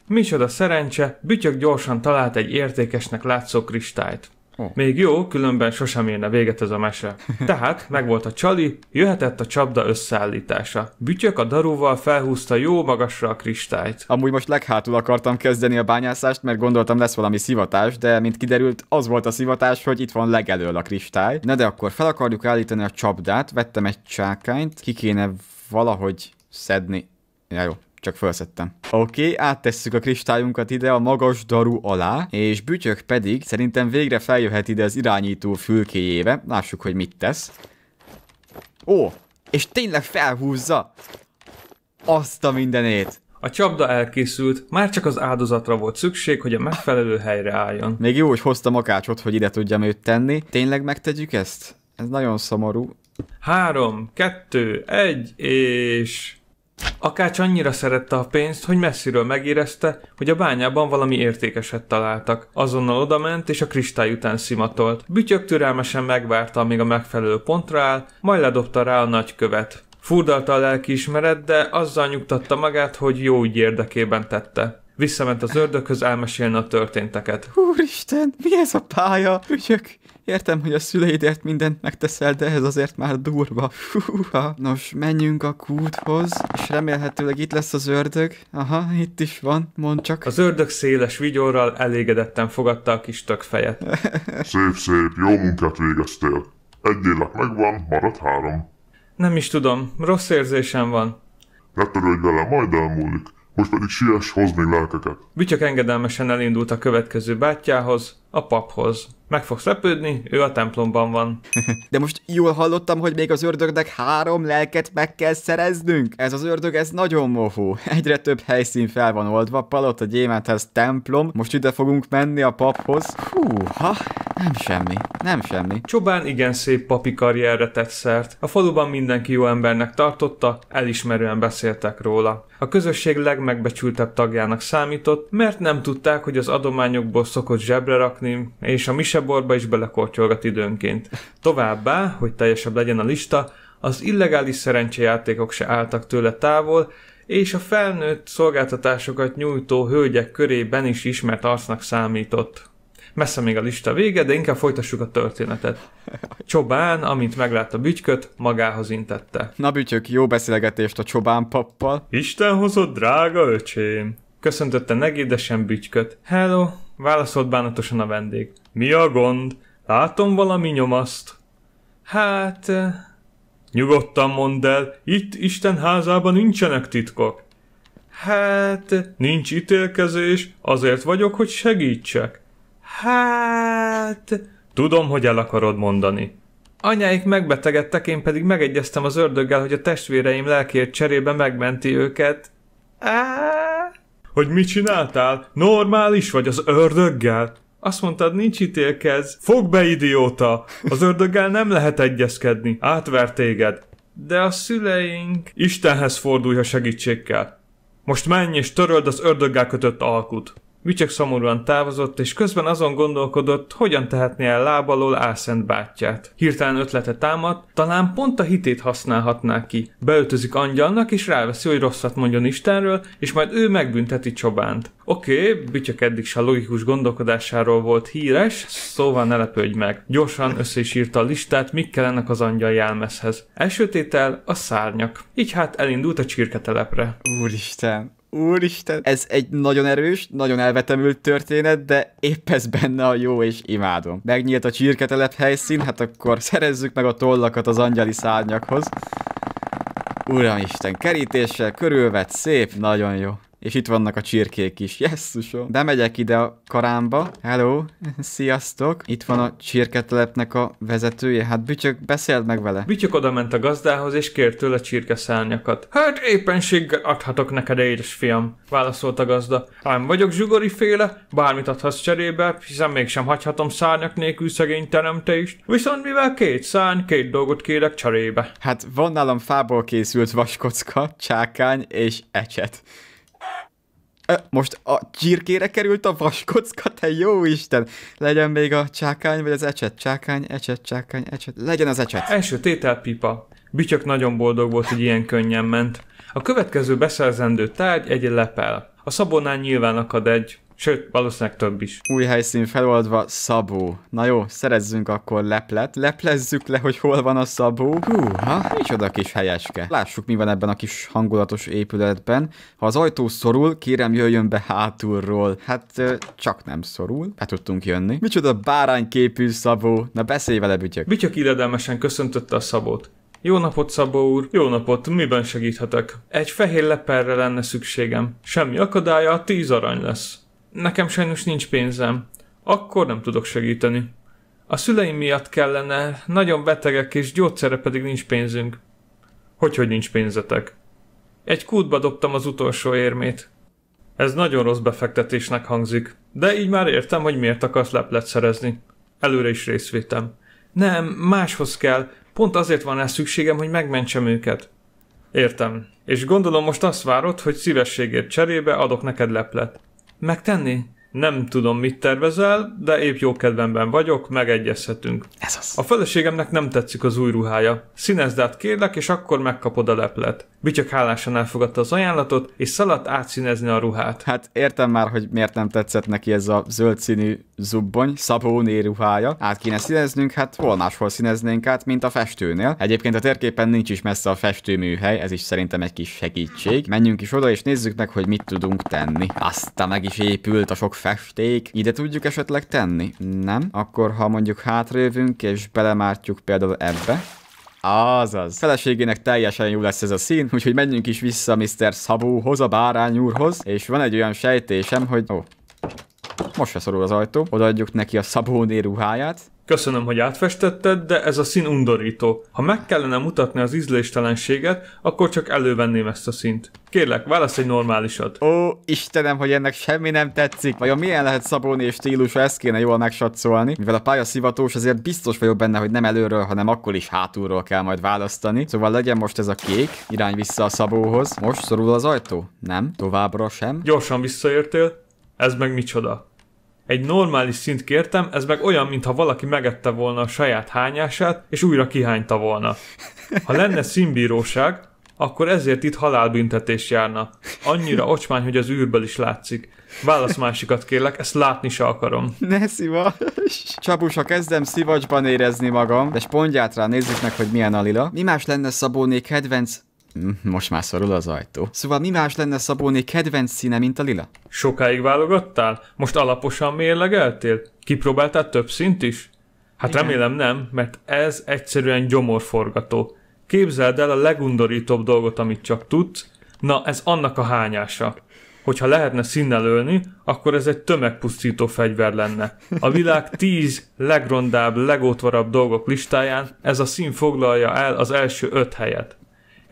Micsoda szerencse, bütyök gyorsan talált egy értékesnek látszó kristályt. Oh. Még jó, különben sosem érne véget ez a mese. [LAUGHS] Tehát megvolt a csali, jöhetett a csapda összeállítása. Bütyök a darúval felhúzta jó magasra a kristályt. Amúgy most leghátul akartam kezdeni a bányászást, mert gondoltam lesz valami szivatás, de mint kiderült, az volt a szivatás, hogy itt van legelől a kristály. Na de akkor fel akarjuk állítani a csapdát, vettem egy csákányt, ki kéne valahogy szedni. Ja, jó, csak felszettem. Oké, okay, áttesszük a kristályunkat ide a magas daru alá, és Bütyök pedig szerintem végre feljöhet ide az irányító fülkéjébe. Lássuk, hogy mit tesz. Ó, és tényleg felhúzza! Azt a mindenét! A csapda elkészült, már csak az áldozatra volt szükség, hogy a megfelelő helyre álljon. Még jó, hogy hoztam akácsot, hogy ide tudjam őt tenni. Tényleg megtegyük ezt? Ez nagyon szomorú. Három, kettő, egy, és... Akács annyira szerette a pénzt, hogy messziről megérezte, hogy a bányában valami értékeset találtak. Azonnal odament és a kristály után szimatolt. Bütyök türelmesen megvárta, amíg a megfelelő pontra áll, majd ledobta rá a nagy követ. Furdalta a lelkiismeret, de azzal nyugtatta magát, hogy jó ügy érdekében tette. Visszament az ördökhöz elmesélni a történteket. Úristen, mi ez a pálya? bütyök? Értem, hogy a szüleidért mindent megteszel, de ez azért már durva. Húha. Nos, menjünk a kúthoz, és remélhetőleg itt lesz az ördög. Aha, itt is van, mond csak. Az ördög széles vigyorral elégedetten fogadta a kis tök fejet. [LAUGHS] szép, szép, jó munkát végeztél. Egy lélek megvan, marad három. Nem is tudom, rossz érzésem van. Ne törődj vele, majd elmúlik. Most pedig siess még lelkeket. Bütyök engedelmesen elindult a következő bátyjához, a paphoz meg fogsz lepődni, ő a templomban van. [LAUGHS] De most jól hallottam, hogy még az ördögnek három lelket meg kell szereznünk? Ez az ördög, ez nagyon mohó. Egyre több helyszín fel van oldva, Palota gyémethez templom, most ide fogunk menni a paphoz. Hú, ha nem semmi, nem semmi. Csobán igen szép papi karrierre tett szert. A faluban mindenki jó embernek tartotta, elismerően beszéltek róla. A közösség legmegbecsültebb tagjának számított, mert nem tudták, hogy az adományokból szokott zsebre rakni, és a mis kisebb borba is belekortyolgat időnként. Továbbá, hogy teljesebb legyen a lista, az illegális szerencsejátékok se álltak tőle távol, és a felnőtt szolgáltatásokat nyújtó hölgyek körében is ismert arcnak számított. Messze még a lista vége, de inkább folytassuk a történetet. Csobán, amint meglátta bütyköt, magához intette. Na bütyök, jó beszélgetést a Csobán pappal. Isten hozott, drága öcsém! Köszöntötte negédesen bütyköt. Hello, válaszolt bánatosan a vendég. Mi a gond? Látom valami nyomaszt? Hát... Eh, nyugodtan mondd el, itt Isten házában nincsenek titkok. Hát... Nincs ítélkezés, azért vagyok, hogy segítsek. Hát... Tudom, hogy el akarod mondani. Anyáik megbetegedtek, én pedig megegyeztem az ördöggel, hogy a testvéreim lelkért cserébe megmenti őket. Á! Hogy mit csináltál? Normális vagy az ördöggel? Azt mondtad, nincs ítélkez. Fog be, idióta! Az ördöggel nem lehet egyezkedni. Átver téged. De a szüleink... Istenhez fordulj, ha segítségkel. Most menj és töröld az ördöggel kötött alkut. Bücsök szomorúan távozott, és közben azon gondolkodott, hogyan tehetné el lábalól álszent bátyját. Hirtelen ötlete támadt, talán pont a hitét használhatná ki. Beöltözik angyalnak, és ráveszi, hogy rosszat mondjon Istenről, és majd ő megbünteti Csobánt. Oké, okay, Bütyök eddig se logikus gondolkodásáról volt híres, szóval ne lepődj meg. Gyorsan össze is írta a listát, mik kellenek az angyal jelmezhez. Első tétel a szárnyak. Így hát elindult a csirketelepre. Úristen, úristen, ez egy nagyon erős, nagyon elvetemült történet, de épp ez benne a jó, és imádom. Megnyílt a csirketelep helyszín, hát akkor szerezzük meg a tollakat az angyali szárnyakhoz. Uramisten, kerítéssel körülvet, szép, nagyon jó és itt vannak a csirkék is. Jesszusom! De megyek ide a karámba. Hello! Sziasztok! Itt van a csirketelepnek a vezetője. Hát Bütyök, beszélt meg vele. Bütyök oda ment a gazdához, és kért tőle csirke szárnyakat. Hát éppenséggel adhatok neked, édes fiam, válaszolt a gazda. Ám vagyok zsugori féle, bármit adhatsz cserébe, hiszen mégsem hagyhatom szárnyak nélkül szegény teremtést. Viszont mivel két szárny, két dolgot kérek cserébe. Hát van nálam fából készült vaskocka, csákány és ecset. Most a csirkére került a vaskocka, te jó Isten! Legyen még a csákány, vagy az ecset, csákány, ecset, csákány, ecset. Legyen az ecset! Első pipa. Bütyak nagyon boldog volt, hogy ilyen könnyen ment. A következő beszerzendő tárgy egy lepel. A szabonán nyilván akad egy Sőt, valószínűleg több is. Új helyszín feloldva, Szabó. Na jó, szerezzünk akkor leplet. Leplezzük le, hogy hol van a Szabó. Húha, a kis helyeske. Lássuk, mi van ebben a kis hangulatos épületben. Ha az ajtó szorul, kérem jöjjön be hátulról. Hát, csak nem szorul. Be tudtunk jönni. Micsoda bárányképű Szabó. Na beszélj vele, Bütyök. Bütyök illedelmesen köszöntötte a Szabót. Jó napot, Szabó úr! Jó napot, miben segíthetek? Egy fehér leperre lenne szükségem. Semmi akadálya, tíz arany lesz. Nekem sajnos nincs pénzem. Akkor nem tudok segíteni. A szüleim miatt kellene, nagyon betegek, és gyógyszerre pedig nincs pénzünk. Hogy, hogy nincs pénzetek? Egy kútba dobtam az utolsó érmét. Ez nagyon rossz befektetésnek hangzik, de így már értem, hogy miért akarsz leplet szerezni. Előre is részvétem. Nem, máshoz kell, pont azért van el szükségem, hogy megmentsem őket. Értem. És gondolom most azt várod, hogy szívességért cserébe adok neked leplet megtenni? nem tudom, mit tervezel, de épp jó kedvemben vagyok, megegyezhetünk. Ez az. A feleségemnek nem tetszik az új ruhája. Színezd át kérlek, és akkor megkapod a leplet. Bityak hálásan elfogadta az ajánlatot, és szaladt átszínezni a ruhát. Hát értem már, hogy miért nem tetszett neki ez a zöld színű zubbony, szabóné ruhája. Át kéne színeznünk, hát hol máshol színeznénk át, mint a festőnél. Egyébként a térképen nincs is messze a festőműhely, ez is szerintem egy kis segítség. Menjünk is oda, és nézzük meg, hogy mit tudunk tenni. Aztán meg is épült a sok festék ide tudjuk esetleg tenni? Nem? Akkor ha mondjuk hátrévünk és belemártjuk például ebbe, Azaz. Feleségének teljesen jó lesz ez a szín, úgyhogy menjünk is vissza Mr. Szabóhoz, a bárány úrhoz, és van egy olyan sejtésem, hogy... Ó, oh. most se szorul az ajtó. Odaadjuk neki a Szabóné ruháját. Köszönöm, hogy átfestetted, de ez a szín undorító. Ha meg kellene mutatni az ízléstelenséget, akkor csak elővenném ezt a színt. Kérlek, válasz egy normálisat. Ó, Istenem, hogy ennek semmi nem tetszik. Vajon milyen lehet szabróni és stílusa, ezt kéne jól megsatszolni. Mivel a pálya szivatós, ezért biztos vagyok benne, hogy nem előről, hanem akkor is hátulról kell majd választani. Szóval legyen most ez a kék, irány vissza a szabóhoz. Most szorul az ajtó? Nem, továbbra sem. Gyorsan visszaértél? Ez meg micsoda? Egy normális szint kértem, ez meg olyan, mintha valaki megette volna a saját hányását, és újra kihányta volna. Ha lenne színbíróság, akkor ezért itt halálbüntetés járna. Annyira ocsmány, hogy az űrből is látszik. Válasz másikat kérlek, ezt látni se akarom. Ne Csapus, ha kezdem szivacsban érezni magam, de spondját rá nézzük meg, hogy milyen a lila. Mi más lenne Szabóné kedvenc most már szorul az ajtó. Szóval mi más lenne Szabóné kedvenc színe, mint a lila? Sokáig válogattál? Most alaposan mérlegeltél? Kipróbáltál több szint is? Hát Igen. remélem nem, mert ez egyszerűen gyomorforgató. Képzeld el a legundorítóbb dolgot, amit csak tudsz, na ez annak a hányása. Hogyha lehetne színnel ölni, akkor ez egy tömegpusztító fegyver lenne. A világ tíz legrondább, legótvarabb dolgok listáján ez a szín foglalja el az első öt helyet.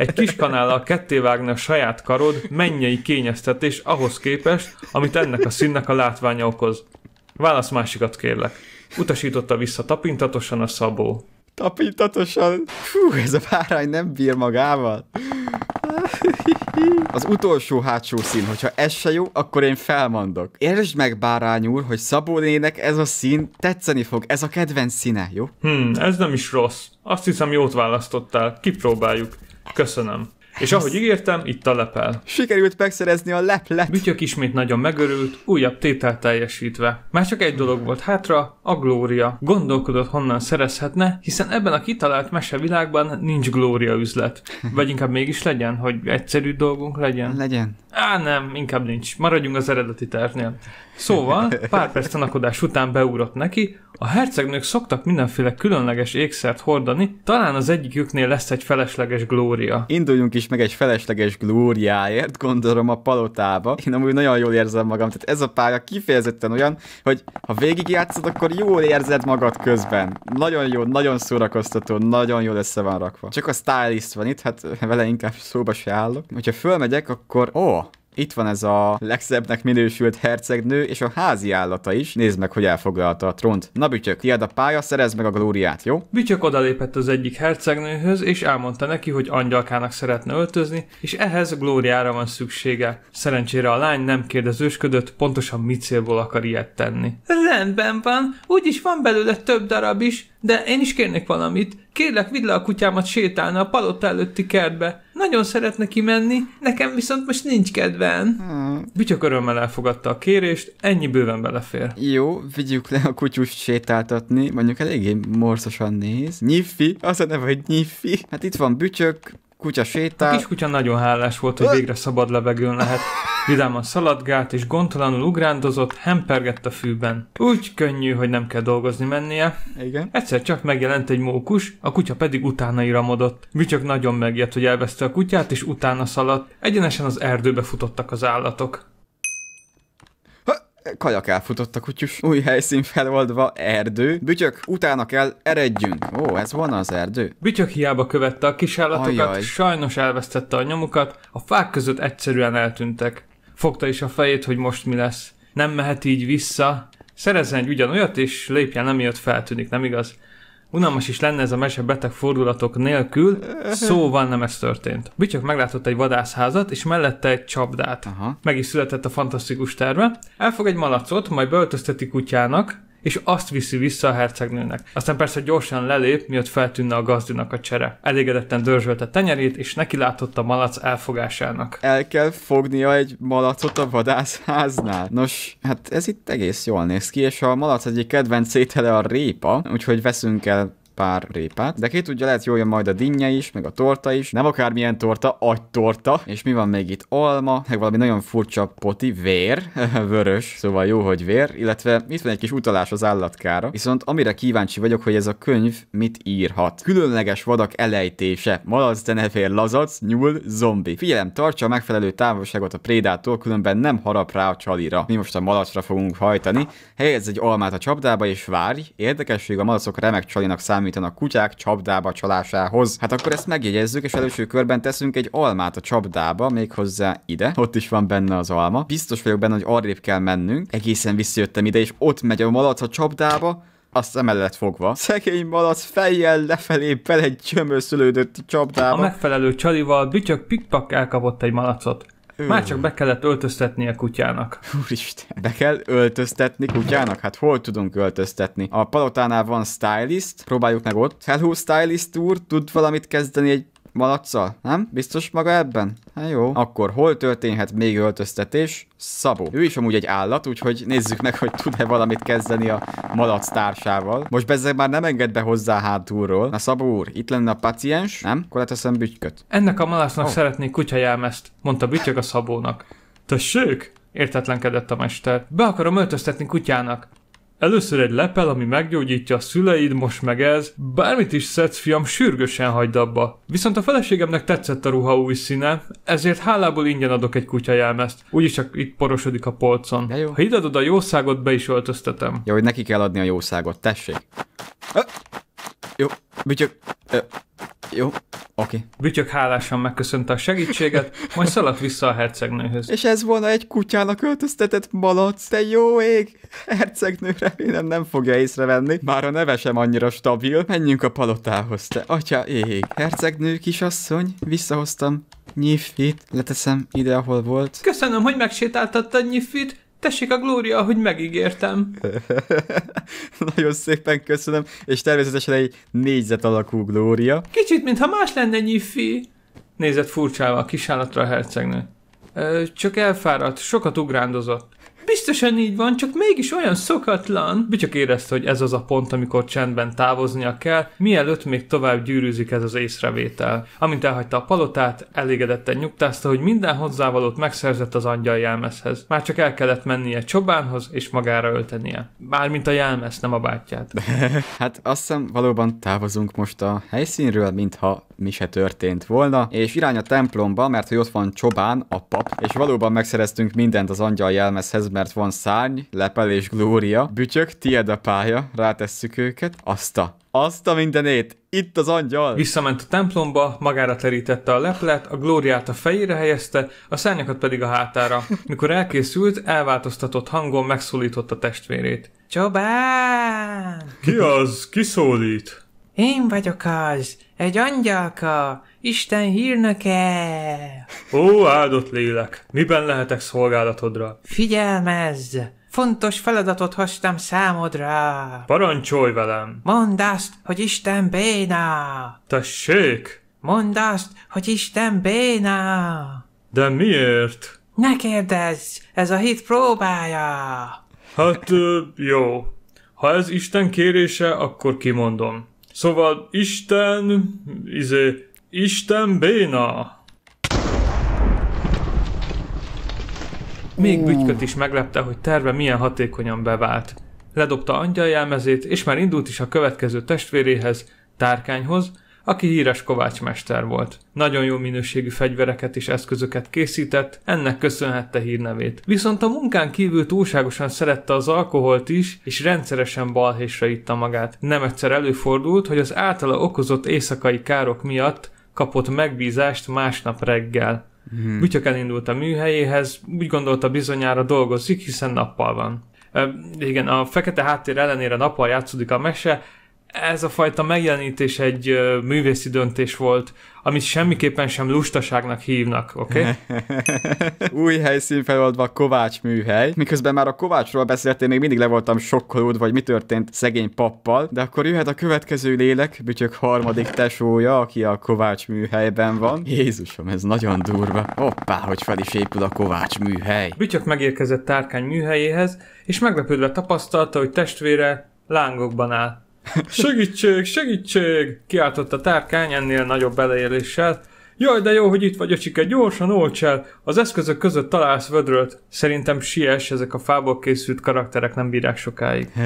Egy kis kanállal ketté a saját karod mennyei kényeztetés ahhoz képest, amit ennek a színnek a látványa okoz. Válasz másikat kérlek. Utasította vissza tapintatosan a szabó. Tapintatosan? Fú, ez a bárány nem bír magával. Az utolsó hátsó szín, hogyha ez se jó, akkor én felmondok. Értsd meg, bárány úr, hogy nének ez a szín tetszeni fog, ez a kedvenc színe, jó? Hmm, ez nem is rossz. Azt hiszem jót választottál, kipróbáljuk. Köszönöm. És ahogy ígértem, itt a lepel. Sikerült megszerezni a leplet. Bütyök ismét nagyon megörült, újabb tétel teljesítve. Már csak egy dolog volt hátra, a glória. Gondolkodott honnan szerezhetne, hiszen ebben a kitalált mesevilágban nincs glória üzlet. Vagy inkább mégis legyen, hogy egyszerű dolgunk legyen. Legyen. Á, nem, inkább nincs. Maradjunk az eredeti tervnél. Szóval, pár perc tanakodás után beugrott neki, a hercegnők szoktak mindenféle különleges ékszert hordani, talán az egyiküknél lesz egy felesleges glória. Induljunk is meg egy felesleges glóriáért, gondolom a palotába. Én amúgy nagyon jól érzem magam, tehát ez a pálya kifejezetten olyan, hogy ha végigjátszod, akkor jól érzed magad közben. Nagyon jó, nagyon szórakoztató, nagyon jól össze van rakva. Csak a stylist van itt, hát vele inkább szóba se állok. Hogyha fölmegyek, akkor... Ó, oh, itt van ez a legszebbnek minősült hercegnő és a házi állata is. Nézd meg, hogy elfoglalta a trónt. Na bütyök, tiad a pálya, szerez meg a glóriát, jó? Bütyök odalépett az egyik hercegnőhöz, és elmondta neki, hogy angyalkának szeretne öltözni, és ehhez glóriára van szüksége. Szerencsére a lány nem kérdezősködött, pontosan mi célból akar ilyet tenni. Rendben van, úgyis van belőle több darab is, de én is kérnék valamit. Kérlek, vidd le a kutyámat sétálni a palota előtti kertbe. Nagyon szeretne kimenni, nekem viszont most nincs kedven. Hmm. Bütyök örömmel elfogadta a kérést, ennyi bőven belefér. Jó, vigyük le a kutyust sétáltatni, mondjuk eléggé morszosan néz. Nyiffi, az a neve, hogy Nyiffi. Hát itt van Bütyök, kutya sétál. A kiskutya nagyon hálás volt, hogy végre szabad levegőn lehet. Vidáman szaladgált és gondtalanul ugrándozott, hempergett a fűben. Úgy könnyű, hogy nem kell dolgozni mennie. Igen. Egyszer csak megjelent egy mókus, a kutya pedig utána iramodott. Bücsök nagyon megjött, hogy elveszte a kutyát, és utána szaladt. Egyenesen az erdőbe futottak az állatok. Kajak elfutott a kutyus, új helyszín feloldva, erdő. Bütyök, utána kell, eredjünk. Ó, ez van az erdő. Bütyök hiába követte a kisállatokat, Ajaj. sajnos elvesztette a nyomukat, a fák között egyszerűen eltűntek. Fogta is a fejét, hogy most mi lesz. Nem mehet így vissza. Szerezzen egy ugyanolyat, és lépjen jött feltűnik, nem igaz? Unalmas is lenne ez a mese beteg fordulatok nélkül, szóval nem ez történt. Bicsak meglátott egy vadászházat, és mellette egy csapdát. Aha. Meg is született a fantasztikus terve. Elfog egy malacot, majd beöltözteti kutyának, és azt viszi vissza a hercegnőnek. Aztán persze gyorsan lelép, miatt feltűnne a gazdinak a csere. Elégedetten dörzsölte tenyerét, és neki látott a malac elfogásának. El kell fognia egy malacot a vadászháznál. Nos, hát ez itt egész jól néz ki, és a malac egyik kedvenc étele a répa, úgyhogy veszünk el pár répát. De ki tudja, lehet jól jön majd a dinnye is, meg a torta is. Nem akármilyen torta, agytorta. És mi van még itt? Alma, meg valami nagyon furcsa poti, vér, [LAUGHS] vörös, szóval jó, hogy vér, illetve itt van egy kis utalás az állatkára. Viszont amire kíváncsi vagyok, hogy ez a könyv mit írhat. Különleges vadak elejtése, malac, denevér, lazac, nyúl, zombi. Figyelem, tartsa a megfelelő távolságot a prédától, különben nem harap rá a csalira. Mi most a malacra fogunk hajtani. Helyezz egy almát a csapdába és várj. Érdekesség a malacok remek csalinak számít számítanak kutyák csapdába csalásához. Hát akkor ezt megjegyezzük, és első körben teszünk egy almát a csapdába, méghozzá ide. Ott is van benne az alma. Biztos vagyok benne, hogy arrébb kell mennünk. Egészen visszajöttem ide, és ott megy a malac a csapdába, azt emellett fogva. Szegény malac fejjel lefelé bele egy gyömöszölődött a csapdába. A megfelelő csalival bütyök pikpak elkapott egy malacot. Ő. Már csak be kellett öltöztetni a kutyának. Úristen. Be kell öltöztetni kutyának? Hát hol tudunk öltöztetni? A palotánál van stylist, próbáljuk meg ott. Hello stylist úr, tud valamit kezdeni egy malaccal, nem? Biztos maga ebben? Hát jó. Akkor hol történhet még öltöztetés? Szabó. Ő is amúgy egy állat, úgyhogy nézzük meg, hogy tud-e valamit kezdeni a malac társával. Most bezzeg már nem enged be hozzá hátulról. Na Szabó úr, itt lenne a paciens, nem? Akkor leteszem hát bütyköt. Ennek a malacnak oh. szeretnék kutyajelmezt, mondta bütyök a Szabónak. Tessék? Értetlenkedett a mester. Be akarom öltöztetni kutyának. Először egy lepel, ami meggyógyítja a szüleid, most meg ez. Bármit is szedsz, fiam, sürgősen hagyd abba. Viszont a feleségemnek tetszett a ruha új színe, ezért hálából ingyen adok egy kutyajelmezt. Úgyis csak itt porosodik a polcon. De jó. Ha ide a jószágot, be is öltöztetem. Jó, hogy neki kell adni a jószágot, tessék. Ö- jó, bütyök. Ö, jó, oké. Okay. Bütyök hálásan megköszönte a segítséget, majd szaladt vissza a hercegnőhöz. És ez volna egy kutyának öltöztetett malac, te jó ég! Hercegnő remélem nem fogja észrevenni, már a neve sem annyira stabil. Menjünk a palotához, te atya ég. Hercegnő kisasszony, visszahoztam Nyifit, leteszem ide, ahol volt. Köszönöm, hogy megsétáltattad Nyifit, Tessék a Glória, hogy megígértem. [LAUGHS] Nagyon szépen köszönöm, és természetesen egy négyzet alakú Glória. Kicsit, mintha más lenne nyifi. Nézett furcsával a kisállatra a hercegnő. Ö, csak elfáradt, sokat ugrándozott. Biztosan így van, csak mégis olyan szokatlan. Bicsak érezte, hogy ez az a pont, amikor csendben távoznia kell, mielőtt még tovább gyűrűzik ez az észrevétel. Amint elhagyta a palotát, elégedetten nyugtázta, hogy minden hozzávalót megszerzett az angyal jelmezhez. Már csak el kellett mennie Csobánhoz és magára öltenie. Mármint a jelmez, nem a bátyját. [LAUGHS] hát azt hiszem valóban távozunk most a helyszínről, mintha mi se történt volna, és irány a templomba, mert hogy ott van Csobán, a pap, és valóban megszereztünk mindent az angyal jelmezhez, mert van szárny, lepel és glória. Bütyök, tied a pálya, rátesszük őket. Azt a azt a mindenét! Itt az angyal! Visszament a templomba, magára terítette a leplet, a glóriát a fejére helyezte, a szárnyakat pedig a hátára. Mikor elkészült, elváltoztatott hangon megszólította testvérét. Csobán! Ki az? Ki szólít? Én vagyok az! Egy angyalka! Isten hírnöke! Ó, áldott lélek! Miben lehetek szolgálatodra? Figyelmezz! Fontos feladatot hoztam számodra! Parancsolj velem! Mondd azt, hogy Isten béna! Tessék! Mondd azt, hogy Isten béna! De miért? Ne kérdezz! Ez a hit próbája! Hát, jó. Ha ez Isten kérése, akkor kimondom. Szóval Isten, izé, Isten béna. Még bütyköt is meglepte, hogy terve milyen hatékonyan bevált. Ledobta angyaljelmezét, és már indult is a következő testvéréhez, tárkányhoz, aki híres kovácsmester volt. Nagyon jó minőségű fegyvereket és eszközöket készített, ennek köszönhette hírnevét. Viszont a munkán kívül túlságosan szerette az alkoholt is, és rendszeresen balhésre itta magát. Nem egyszer előfordult, hogy az általa okozott éjszakai károk miatt kapott megbízást másnap reggel. Hmm. Úgyhogy indult a műhelyéhez, úgy gondolta bizonyára dolgozik, hiszen nappal van. Ö, igen, a fekete háttér ellenére nappal játszódik a mese, ez a fajta megjelenítés egy művészi döntés volt, amit semmiképpen sem lustaságnak hívnak, oké? Okay? [LAUGHS] Új helyszín feloldva Kovács műhely. Miközben már a Kovácsról beszéltél, még mindig le voltam sokkolódva, hogy mi történt szegény pappal, de akkor jöhet a következő lélek, bütyök harmadik tesója, aki a Kovács műhelyben van. Jézusom, ez nagyon durva. Hoppá, hogy fel is épül a Kovács műhely. Bütyök megérkezett tárkány műhelyéhez, és meglepődve tapasztalta, hogy testvére lángokban áll. Segítség, segítség! Kiáltott a tárkány ennél nagyobb beleéléssel, Jaj, de jó, hogy itt vagy, öcsike, gyorsan olts el. Az eszközök között találsz vödröt. Szerintem siess, ezek a fából készült karakterek nem bírják sokáig. [LAUGHS]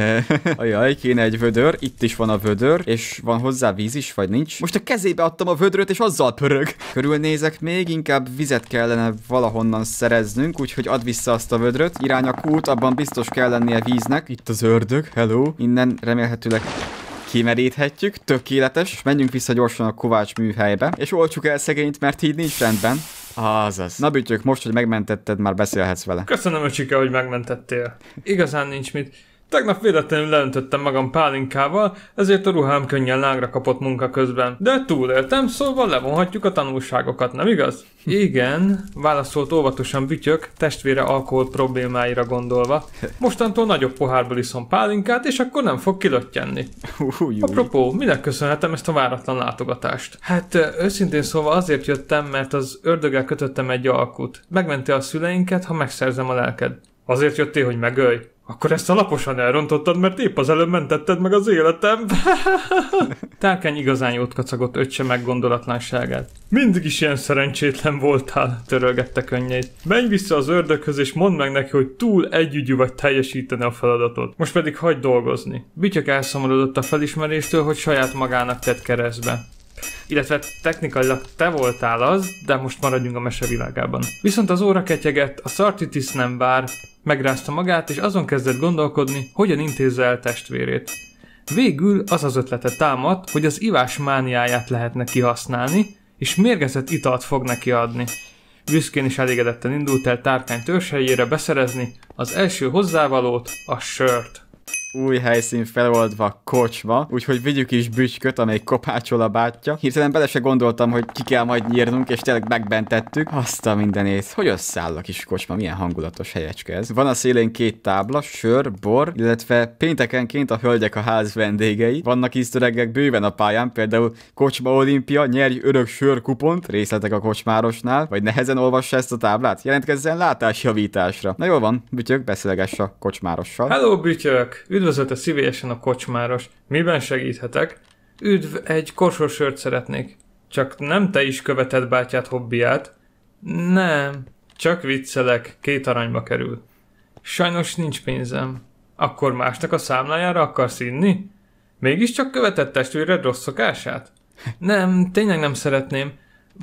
Ajaj, kéne egy vödör, itt is van a vödör, és van hozzá víz is, vagy nincs? Most a kezébe adtam a vödröt, és azzal pörög. Körülnézek még, inkább vizet kellene valahonnan szereznünk, úgyhogy add vissza azt a vödröt. Irány a kút, abban biztos kell lennie víznek. Itt az ördög, hello. Innen remélhetőleg kimeríthetjük, tökéletes, menjünk vissza gyorsan a Kovács műhelybe, és oltsuk el szegényt, mert így nincs rendben. Azaz. Na bütyök, most, hogy megmentetted, már beszélhetsz vele. Köszönöm, öcsike, hogy megmentettél. Igazán nincs mit. Tegnap véletlenül leöntöttem magam pálinkával, ezért a ruhám könnyen lángra kapott munka közben. De túléltem, szóval levonhatjuk a tanulságokat, nem igaz? Igen, válaszolt óvatosan bütyök, testvére alkohol problémáira gondolva. Mostantól nagyobb pohárból iszom pálinkát, és akkor nem fog kilöttyenni. Apropó, minek köszönhetem ezt a váratlan látogatást? Hát őszintén szóval azért jöttem, mert az ördöggel kötöttem egy alkut. Megmenti a szüleinket, ha megszerzem a lelked. Azért jöttél, hogy megölj? Akkor ezt alaposan elrontottad, mert épp az előbb mentetted meg az életem. [LAUGHS] Tárkány igazán jót kacagott öccse meggondolatlanságát. Mindig is ilyen szerencsétlen voltál, törölgette könnyeit. Menj vissza az ördökhöz és mondd meg neki, hogy túl együgyű vagy teljesíteni a feladatot. Most pedig hagyd dolgozni. Bityök elszomorodott a felismeréstől, hogy saját magának tett keresztbe illetve technikailag te voltál az, de most maradjunk a mese világában. Viszont az óra ketyegett, a Sartitis nem vár, megrázta magát, és azon kezdett gondolkodni, hogyan intézze el testvérét. Végül az az ötlete támadt, hogy az ivás mániáját lehetne kihasználni, és mérgezett italt fog neki adni. Büszkén is elégedetten indult el tárkány törzshelyére beszerezni az első hozzávalót, a sört új helyszín feloldva kocsma, úgyhogy vigyük is bücsköt, amely kopácsol a bátyja. Hirtelen bele se gondoltam, hogy ki kell majd nyírnunk, és tényleg megbentettük. Azt a mindenét. Hogy összeáll a kis kocsma, milyen hangulatos helyecske ez. Van a szélén két tábla, sör, bor, illetve péntekenként a hölgyek a ház vendégei. Vannak íztöregek bőven a pályán, például Kocsma Olimpia, nyerj örök sör kupont, részletek a kocsmárosnál, vagy nehezen olvassa ezt a táblát, jelentkezzen látásjavításra. Na jó van, bütyök, beszélgess a kocsmárossal. Hello, bütyök! Üdv Üdvözölte szívélyesen a kocsmáros. Miben segíthetek? Üdv, egy korsósört szeretnék. Csak nem te is követed bátyát hobbiát? Nem, csak viccelek, két aranyba kerül. Sajnos nincs pénzem. Akkor másnak a számlájára akarsz inni? Mégiscsak követett testvéred rossz szokását? Nem, tényleg nem szeretném.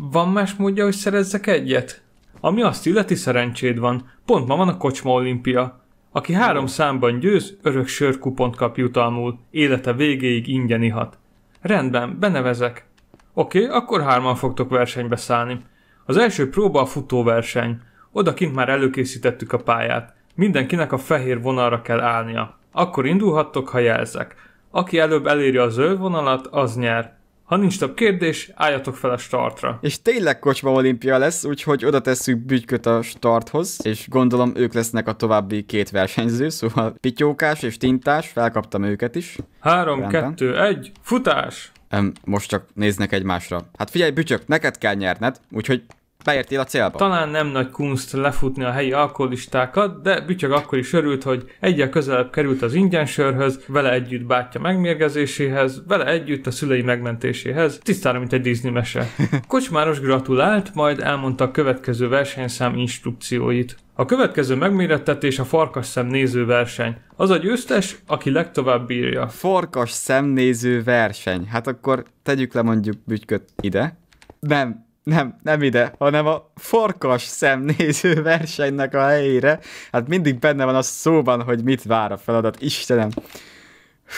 Van más módja, hogy szerezzek egyet? Ami azt illeti szerencséd van. Pont ma van a kocsma olimpia. Aki három számban győz, örök sörkupont kap jutalmul, élete végéig ingyen ihat. Rendben, benevezek. Oké, okay, akkor hárman fogtok versenybe szállni. Az első próba a futóverseny. Odakint már előkészítettük a pályát. Mindenkinek a fehér vonalra kell állnia. Akkor indulhattok, ha jelzek. Aki előbb eléri a zöld vonalat, az nyer. Ha nincs több kérdés, álljatok fel a startra. És tényleg kocsma olimpia lesz, úgyhogy oda tesszük bütyköt a starthoz, és gondolom ők lesznek a további két versenyző, szóval Pityókás és Tintás, felkaptam őket is. 3, 2, 1, futás! Most csak néznek egymásra. Hát figyelj, bütyök, neked kell nyerned, úgyhogy beértél a célba. Talán nem nagy kunst lefutni a helyi alkoholistákat, de Bütyög akkor is örült, hogy egyre közelebb került az ingyensörhöz, vele együtt bátyja megmérgezéséhez, vele együtt a szülei megmentéséhez, tisztára, mint egy Disney mese. [LAUGHS] Kocsmáros gratulált, majd elmondta a következő versenyszám instrukcióit. A következő megmérettetés a farkas szemnéző verseny. Az a győztes, aki legtovább bírja. Farkas szemnéző verseny. Hát akkor tegyük le mondjuk bütyköt ide. Nem, nem, nem ide, hanem a farkas szemnéző versenynek a helyére. Hát mindig benne van a szóban, hogy mit vár a feladat, Istenem.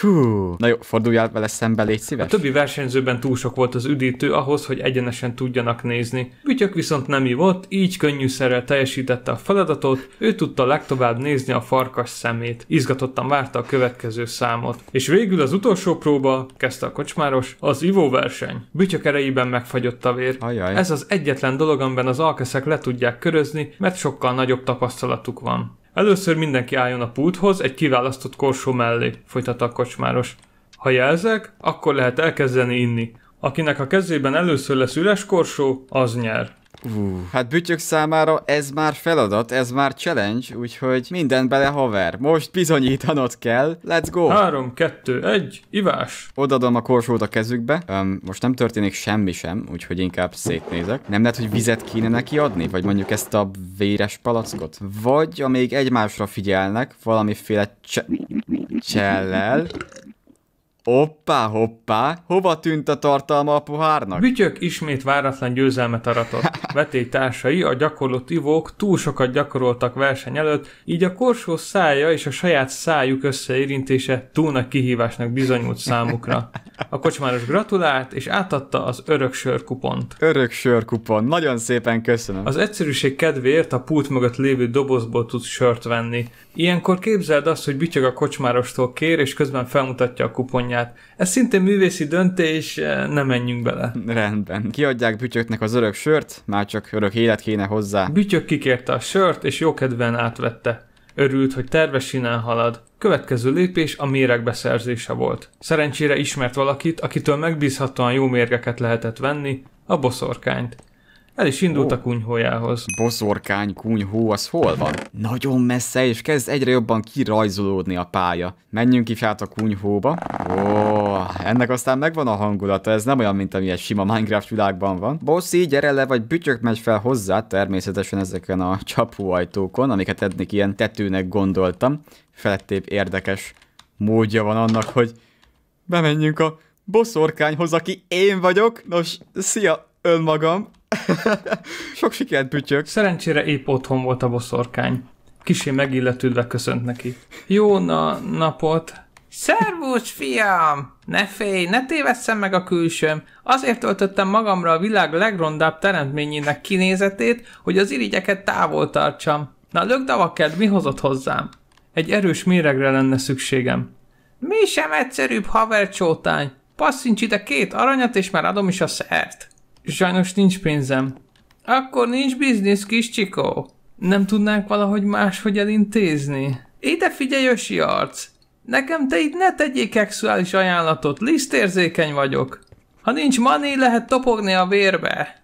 Hú, na jó, forduljál vele szembe, légy szíves. A többi versenyzőben túl sok volt az üdítő ahhoz, hogy egyenesen tudjanak nézni. Bütyök viszont nem ivott, így könnyűszerrel teljesítette a feladatot, ő tudta legtovább nézni a farkas szemét. Izgatottan várta a következő számot. És végül az utolsó próba, kezdte a kocsmáros, az Ivó verseny. Bütyök erejében megfagyott a vér. Ajaj. Ez az egyetlen dolog, amiben az alkeszek le tudják körözni, mert sokkal nagyobb tapasztalatuk van. Először mindenki álljon a pulthoz, egy kiválasztott korsó mellé, folytatta a kocsmáros. Ha jelzek, akkor lehet elkezdeni inni. Akinek a kezében először lesz üres korsó, az nyer. Uh. Hát bütyök számára ez már feladat, ez már challenge, úgyhogy minden bele haver. Most bizonyítanod kell, let's go! 3, 2, 1, ivás! Odadom a korsót a kezükbe, um, most nem történik semmi sem, úgyhogy inkább szétnézek. Nem lehet, hogy vizet kéne neki adni? Vagy mondjuk ezt a véres palackot? Vagy amíg egymásra figyelnek, valamiféle cse... csellel... Hoppá, hoppá, hova tűnt a tartalma a pohárnak? Bütyök ismét váratlan győzelmet aratott. [LAUGHS] társai a gyakorló ivók túl sokat gyakoroltak verseny előtt, így a korsó szája és a saját szájuk összeérintése túl nagy kihívásnak bizonyult számukra. A kocsmáros gratulált, és átadta az örök sörkupont. Örök sörkupon, nagyon szépen köszönöm. Az egyszerűség kedvéért a pult mögött lévő dobozból tudsz sört venni. Ilyenkor képzeld azt, hogy bütyög a kocsmárostól kér, és közben felmutatja a kuponját anyját. Ez szintén művészi döntés, eh, nem menjünk bele. Rendben. Kiadják Bütyöknek az örök sört, már csak örök élet kéne hozzá. Bütyök kikérte a sört, és jókedven átvette. Örült, hogy tervesinen halad. Következő lépés a méreg beszerzése volt. Szerencsére ismert valakit, akitől megbízhatóan jó mérgeket lehetett venni, a boszorkányt. El is indult oh. a kunyhójához. Boszorkány kunyhó, az hol van? Nagyon messze, és kezd egyre jobban kirajzolódni a pálya. Menjünk is át a kunyhóba. Ó, oh, ennek aztán megvan a hangulata, ez nem olyan, mint ami egy sima Minecraft világban van. Bossi, gyere le, vagy bütyök megy fel hozzá, természetesen ezeken a csapóajtókon, amiket eddig ilyen tetőnek gondoltam. Felettébb érdekes módja van annak, hogy bemenjünk a boszorkányhoz, aki én vagyok. Nos, szia önmagam. [LAUGHS] Sok sikert, pütyök. Szerencsére épp otthon volt a boszorkány. Kisé megilletődve köszönt neki. Jó na napot! Szervusz, fiam! Ne félj, ne tévesszem meg a külsőm! Azért töltöttem magamra a világ legrondább teremtményének kinézetét, hogy az irigyeket távol tartsam. Na lögd a vaked, mi hozott hozzám? Egy erős méregre lenne szükségem. Mi sem egyszerűbb havercsótány. Passzincs ide két aranyat, és már adom is a szert. Sajnos nincs pénzem. Akkor nincs biznisz, kis csikó. Nem tudnánk valahogy máshogy elintézni. Ide figyelj, ösi arc! Nekem te itt ne tegyék szexuális ajánlatot, lisztérzékeny vagyok. Ha nincs mané, lehet topogni a vérbe.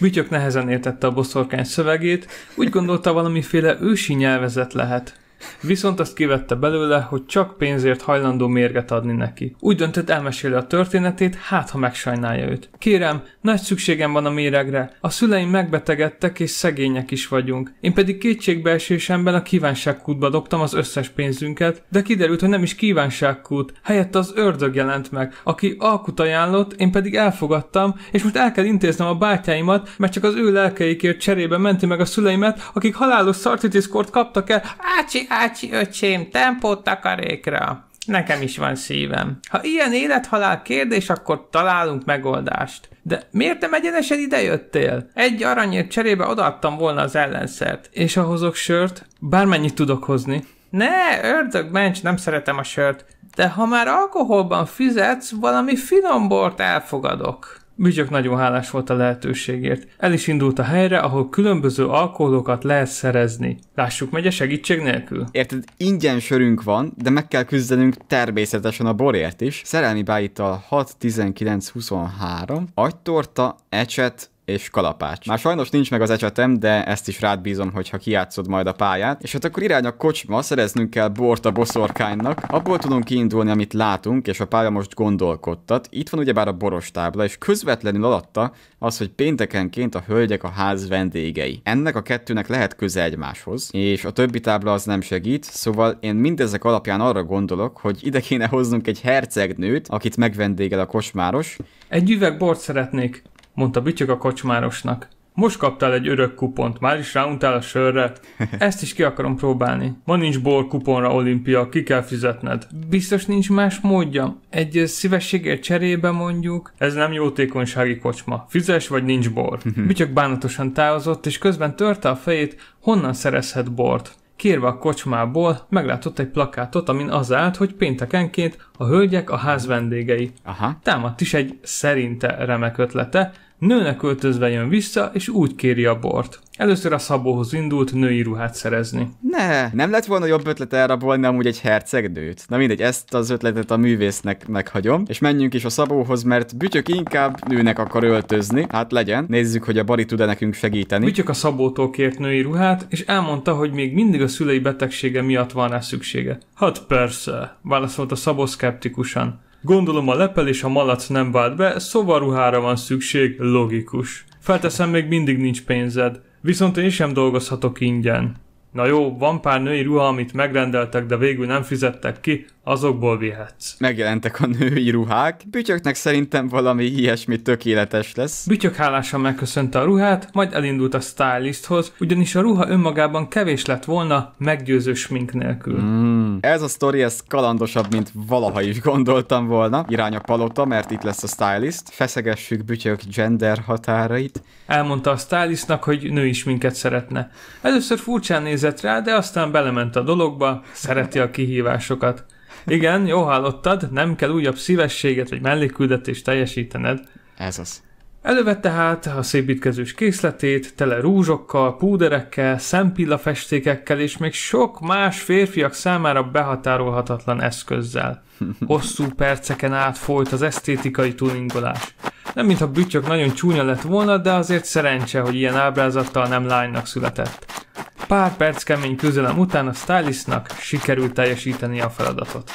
Bütyök nehezen értette a boszorkány szövegét, úgy gondolta valamiféle ősi nyelvezet lehet. Viszont azt kivette belőle, hogy csak pénzért hajlandó mérget adni neki. Úgy döntött elmeséli a történetét, hát ha megsajnálja őt. Kérem, nagy szükségem van a méregre. A szüleim megbetegedtek és szegények is vagyunk. Én pedig kétségbeesésemben a kívánságkútba dobtam az összes pénzünket, de kiderült, hogy nem is kívánságkút, helyett az ördög jelent meg, aki alkut ajánlott, én pedig elfogadtam, és most el kell intéznem a bátyáimat, mert csak az ő lelkeikért cserébe menti meg a szüleimet, akik halálos szartitiszkort kaptak el. Ácsi, Ácsi öcsém, tempót takarékra! Nekem is van szívem. Ha ilyen élethalál kérdés, akkor találunk megoldást. De miért nem egyenesen idejöttél? Egy aranyért cserébe odaadtam volna az ellenszert. És ha hozok sört, bármennyit tudok hozni. Ne, ördög mencs, nem szeretem a sört. De ha már alkoholban fizetsz, valami finom bort elfogadok. Bügyök nagyon hálás volt a lehetőségért. El is indult a helyre, ahol különböző alkoholokat lehet szerezni. Lássuk, megye segítség nélkül. Érted, ingyen sörünk van, de meg kell küzdenünk természetesen a borért is. Szerelmi bájita 6, 19, 23, agytorta, ecset, és kalapács. Már sajnos nincs meg az ecsetem, de ezt is rád bízom, hogy ha kiátszod majd a pályát. És hát akkor irány a kocsma, szereznünk kell bort a boszorkánynak. Abból tudunk kiindulni, amit látunk, és a pálya most gondolkodtat. Itt van ugyebár a borostábla és közvetlenül alatta az, hogy péntekenként a hölgyek a ház vendégei. Ennek a kettőnek lehet köze egymáshoz, és a többi tábla az nem segít, szóval én mindezek alapján arra gondolok, hogy ide kéne hoznunk egy hercegnőt, akit megvendégel a kocsmáros. Egy üveg bort szeretnék mondta Bütyök a kocsmárosnak. Most kaptál egy örök kupont, már is ráuntál a sörre. [LAUGHS] Ezt is ki akarom próbálni. Ma nincs bor kuponra olimpia, ki kell fizetned. Biztos nincs más módja. Egy szívességért cserébe mondjuk. Ez nem jótékonysági kocsma. Fizes vagy nincs bor. [LAUGHS] Bütyök bánatosan távozott, és közben törte a fejét, honnan szerezhet bort kérve a kocsmából, meglátott egy plakátot, amin az állt, hogy péntekenként a hölgyek a ház vendégei. Aha. Támadt is egy szerinte remek ötlete, Nőnek költözve jön vissza, és úgy kéri a bort. Először a Szabóhoz indult női ruhát szerezni. Ne, nem lett volna jobb ötlet elrabolni amúgy egy hercegnőt. Na mindegy, ezt az ötletet a művésznek meghagyom. És menjünk is a Szabóhoz, mert Bütyök inkább nőnek akar öltözni. Hát legyen, nézzük, hogy a Bari tud-e nekünk segíteni. Bütyök a Szabótól kért női ruhát, és elmondta, hogy még mindig a szülei betegsége miatt van rá szüksége. Hát persze, válaszolta Szabó szkeptikusan. Gondolom a lepel és a malac nem vált be, szóval ruhára van szükség, logikus. Felteszem, még mindig nincs pénzed. Viszont én sem dolgozhatok ingyen. Na jó, van pár női ruha, amit megrendeltek, de végül nem fizettek ki, azokból vihetsz. Megjelentek a női ruhák, Bütyöknek szerintem valami ilyesmi tökéletes lesz. Bütyök hálásan megköszönte a ruhát, majd elindult a stylisthoz, ugyanis a ruha önmagában kevés lett volna meggyőző smink nélkül. Mm. Ez a sztori, ez kalandosabb, mint valaha is gondoltam volna. Irány a palota, mert itt lesz a stylist. Feszegessük Bütyök gender határait. Elmondta a stylistnak, hogy női sminket szeretne. Először furcsán néz nézett rá, de aztán belement a dologba, szereti a kihívásokat. Igen, jó hallottad, nem kell újabb szívességet vagy mellékküldetést teljesítened. Ez az. Elővette hát a szépítkezős készletét, tele rúzsokkal, púderekkel, szempillafestékekkel és még sok más férfiak számára behatárolhatatlan eszközzel. [LAUGHS] Hosszú perceken át folyt az esztétikai tuningolás. Nem mintha bütyök nagyon csúnya lett volna, de azért szerencse, hogy ilyen ábrázattal nem lánynak született. Pár perc kemény küzdelem után a stylistnak sikerült teljesíteni a feladatot.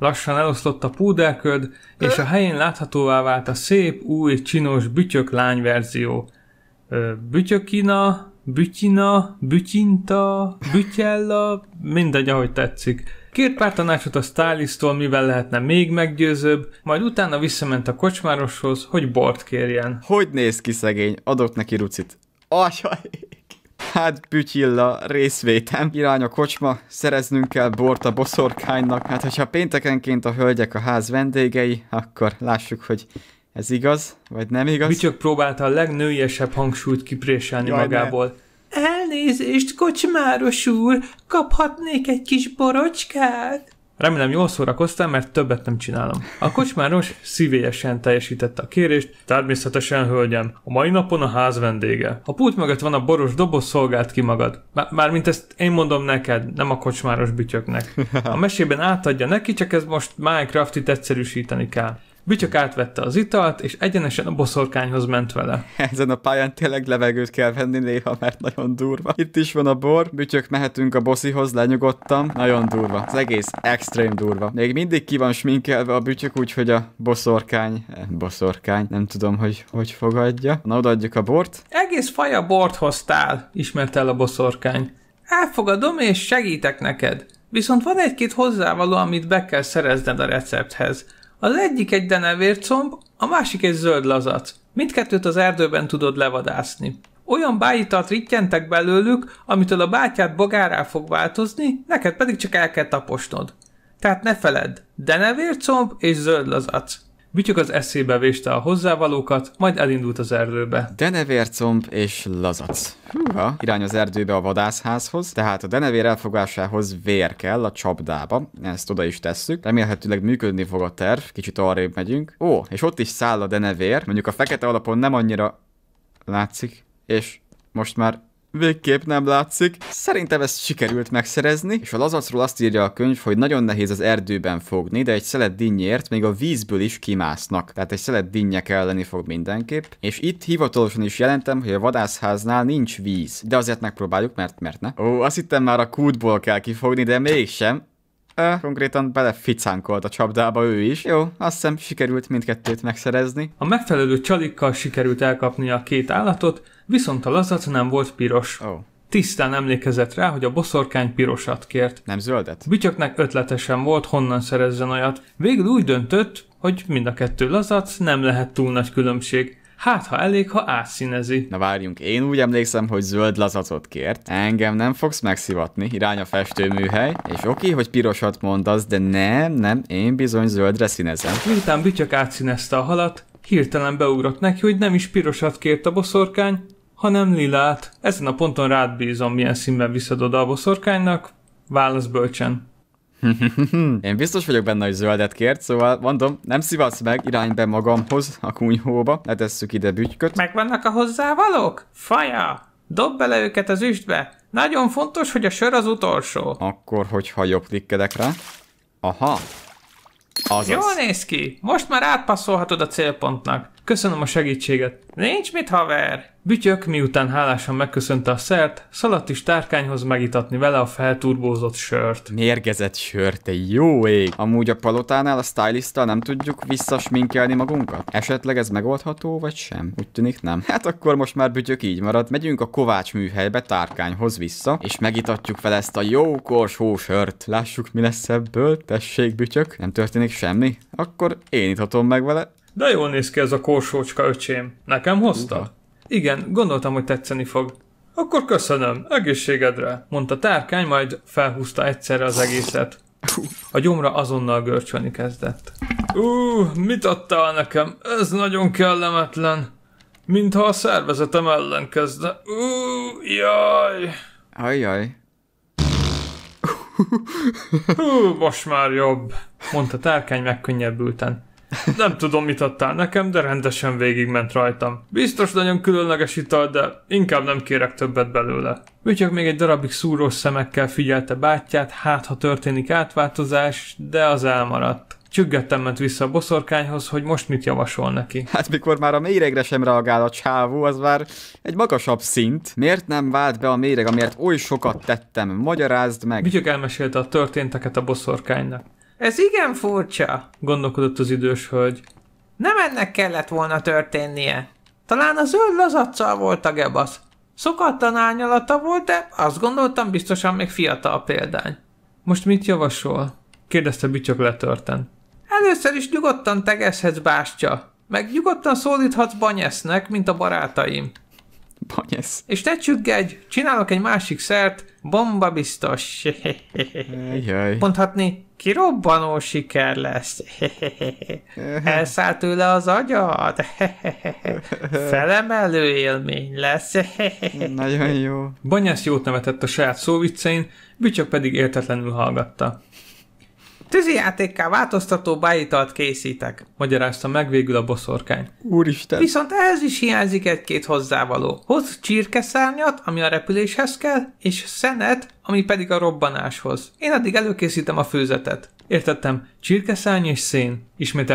Lassan eloszlott a púderköd, és a helyén láthatóvá vált a szép, új, csinos bütyök lány verzió. Bütyökina, bütyina, bütyinta, bütyella, mindegy, ahogy tetszik. Kért pár tanácsot a stylistól, mivel lehetne még meggyőzőbb, majd utána visszament a kocsmároshoz, hogy bort kérjen. Hogy néz ki szegény? Adok neki rucit. Ajaj! Hát Bütyilla részvétem. Irány a kocsma, szereznünk kell bort a boszorkánynak. Hát hogyha péntekenként a hölgyek a ház vendégei, akkor lássuk, hogy ez igaz, vagy nem igaz. Bütyök próbálta a legnőiesebb hangsúlyt kipréselni Jaj, magából. Ne. Elnézést, kocsmáros úr, kaphatnék egy kis borocskát? Remélem jól szórakoztál, mert többet nem csinálom. A kocsmáros szívélyesen teljesítette a kérést, természetesen hölgyem, a mai napon a ház vendége. A pult mögött van a boros doboz, szolgált ki magad. Mármint ezt én mondom neked, nem a kocsmáros bütyöknek. A mesében átadja neki, csak ez most Minecraftit egyszerűsíteni kell. Bütyök átvette az italt, és egyenesen a boszorkányhoz ment vele. Ezen a pályán tényleg levegőt kell venni néha, mert nagyon durva. Itt is van a bor, bütyök mehetünk a boszihoz, lenyugodtam. Nagyon durva. Az egész extrém durva. Még mindig ki van sminkelve a bütyök, úgyhogy a boszorkány, eh, boszorkány, nem tudom, hogy hogy fogadja. Na, odaadjuk a bort. Egész faja bort hoztál, ismert el a boszorkány. Elfogadom és segítek neked. Viszont van egy-két hozzávaló, amit be kell szerezned a recepthez. Az egyik egy denevércomb, a másik egy zöld lazac. Mindkettőt az erdőben tudod levadászni. Olyan bájitat rittyentek belőlük, amitől a bátyát bogárá fog változni, neked pedig csak el kell taposnod. Tehát ne feledd, denevércomb és zöld lazac. Bütyük az eszébe véste a hozzávalókat, majd elindult az erdőbe. Denevércomb és lazac. Húha! Irány az erdőbe a vadászházhoz, tehát a denevér elfogásához vér kell a csapdába. Ezt oda is tesszük. Remélhetőleg működni fog a terv, kicsit arrébb megyünk. Ó, és ott is száll a denevér. Mondjuk a fekete alapon nem annyira látszik, és most már végképp nem látszik. Szerintem ezt sikerült megszerezni, és a lazacról azt írja a könyv, hogy nagyon nehéz az erdőben fogni, de egy szelet dinnyért még a vízből is kimásznak. Tehát egy szelet dinnye kell lenni fog mindenképp. És itt hivatalosan is jelentem, hogy a vadászháznál nincs víz. De azért megpróbáljuk, mert mert ne. Ó, azt hittem már a kútból kell kifogni, de mégsem konkrétan beleficánkolt a csapdába ő is. Jó, azt hiszem sikerült mindkettőt megszerezni. A megfelelő csalikkal sikerült elkapnia a két állatot, viszont a lazac nem volt piros. Oh tisztán emlékezett rá, hogy a boszorkány pirosat kért. Nem zöldet? Bütyöknek ötletesen volt, honnan szerezzen olyat. Végül úgy döntött, hogy mind a kettő lazac, nem lehet túl nagy különbség. Hát, ha elég, ha átszínezi. Na várjunk, én úgy emlékszem, hogy zöld lazacot kért. Engem nem fogsz megszivatni, irány a festőműhely. És oké, hogy pirosat mondasz, de nem, nem, én bizony zöldre színezem. Miután Bütyak átszínezte a halat, hirtelen beugrott neki, hogy nem is pirosat kért a boszorkány, hanem lilát. Ezen a ponton rád bízom, milyen színben viszed oda a boszorkánynak. Válasz bölcsen. [LAUGHS] Én biztos vagyok benne, hogy zöldet kért, szóval mondom, nem szivasz meg, irány be magamhoz a kunyhóba, ne tesszük ide bütyköt. Megvannak a hozzávalók? Faja! Dob bele őket az üstbe! Nagyon fontos, hogy a sör az utolsó. Akkor, hogyha jobb klikkedek rá. Aha. Azaz. Jól néz ki! Most már átpasszolhatod a célpontnak. Köszönöm a segítséget. Nincs mit, haver! Bütyök, miután hálásan megköszönte a szert, szaladt is tárkányhoz megitatni vele a felturbózott sört. Mérgezett sört, te jó ég! Amúgy a palotánál a stylista nem tudjuk visszasminkelni magunkat? Esetleg ez megoldható, vagy sem? Úgy tűnik nem. Hát akkor most már bütyök így marad, megyünk a kovács műhelybe tárkányhoz vissza, és megitatjuk fel ezt a jókors hósört. Lássuk, mi lesz ebből, tessék bütyök. Nem történik semmi? Akkor én ithatom meg vele, de jól néz ki ez a korsócska, öcsém. Nekem hozta? Uha. Igen, gondoltam, hogy tetszeni fog. Akkor köszönöm, egészségedre, mondta tárkány, majd felhúzta egyszerre az egészet. A gyomra azonnal görcsölni kezdett. Ú, mit adtál nekem? Ez nagyon kellemetlen. Mintha a szervezetem ellen kezdne. Ú, jaj. Ajjaj. Hú, most már jobb, mondta tárkány megkönnyebbülten. Nem tudom, mit adtál nekem, de rendesen végigment rajtam. Biztos nagyon különleges ital, de inkább nem kérek többet belőle. Ütyök még egy darabig szúrós szemekkel figyelte bátyját, hát ha történik átváltozás, de az elmaradt. Csüggettem ment vissza a boszorkányhoz, hogy most mit javasol neki. Hát mikor már a méregre sem reagál a csávó, az már egy magasabb szint. Miért nem vált be a méreg, amiért oly sokat tettem? Magyarázd meg! Vigyük elmesélte a történteket a boszorkánynak. Ez igen furcsa, gondolkodott az idős hölgy. Nem ennek kellett volna történnie. Talán a zöld lazacsal volt a gebasz. Szokatlan árnyalata volt, de azt gondoltam biztosan még fiatal példány. Most mit javasol? kérdezte Bütyök letörten. Először is nyugodtan tegezhetsz bástya, meg nyugodtan szólíthatsz Banyesznek, mint a barátaim. Banyesz. És te csüggedj, csinálok egy másik szert, bomba biztos. Jaj. Mondhatni, kirobbanó siker lesz. Elszállt tőle az agyad. Felemelő élmény lesz. Nagyon jó. Banyász jót nevetett a saját szóviccein, bicsak pedig értetlenül hallgatta. Tűzijátékká változtató bájitalt készítek, magyarázta meg végül a boszorkány. Úristen! Viszont ehhez is hiányzik egy-két hozzávaló. Hozz csirkeszárnyat, ami a repüléshez kell, és szenet, ami pedig a robbanáshoz. Én addig előkészítem a főzetet. Értettem, csirkeszárny és szén,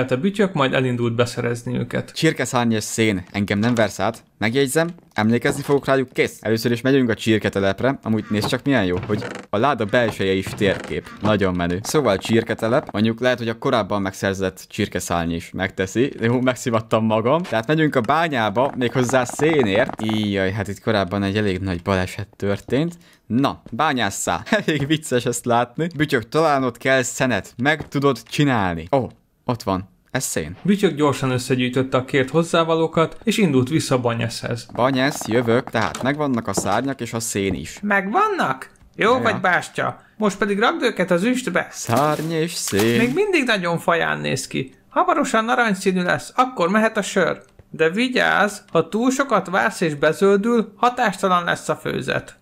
a bütyök, majd elindult beszerezni őket. Csirkeszárny és szén, engem nem versz át? Megjegyzem, emlékezni fogok rájuk, kész. Először is megyünk a csirketelepre, amúgy nézd csak milyen jó, hogy a láda belseje is térkép. Nagyon menő. Szóval csirketelep, mondjuk lehet, hogy a korábban megszerzett csirkeszárny is megteszi. Jó, megszivattam magam. Tehát megyünk a bányába, méghozzá szénért. Ijaj, hát itt korábban egy elég nagy baleset történt. Na, bányásszá. [LAUGHS] Elég vicces ezt látni. Bütyök, ott kell szenet. Meg tudod csinálni. Ó, oh, ott van. Ez szén. Bütyök gyorsan összegyűjtötte a két hozzávalókat, és indult vissza Banyeszhez. Banyesz, jövök, tehát megvannak a szárnyak és a szén is. Megvannak? Jó ja. vagy bástya. Most pedig rakd őket az üstbe. Szárny és szén. Még mindig nagyon faján néz ki. Hamarosan színű lesz, akkor mehet a sör. De vigyázz, ha túl sokat vársz és bezöldül, hatástalan lesz a főzet.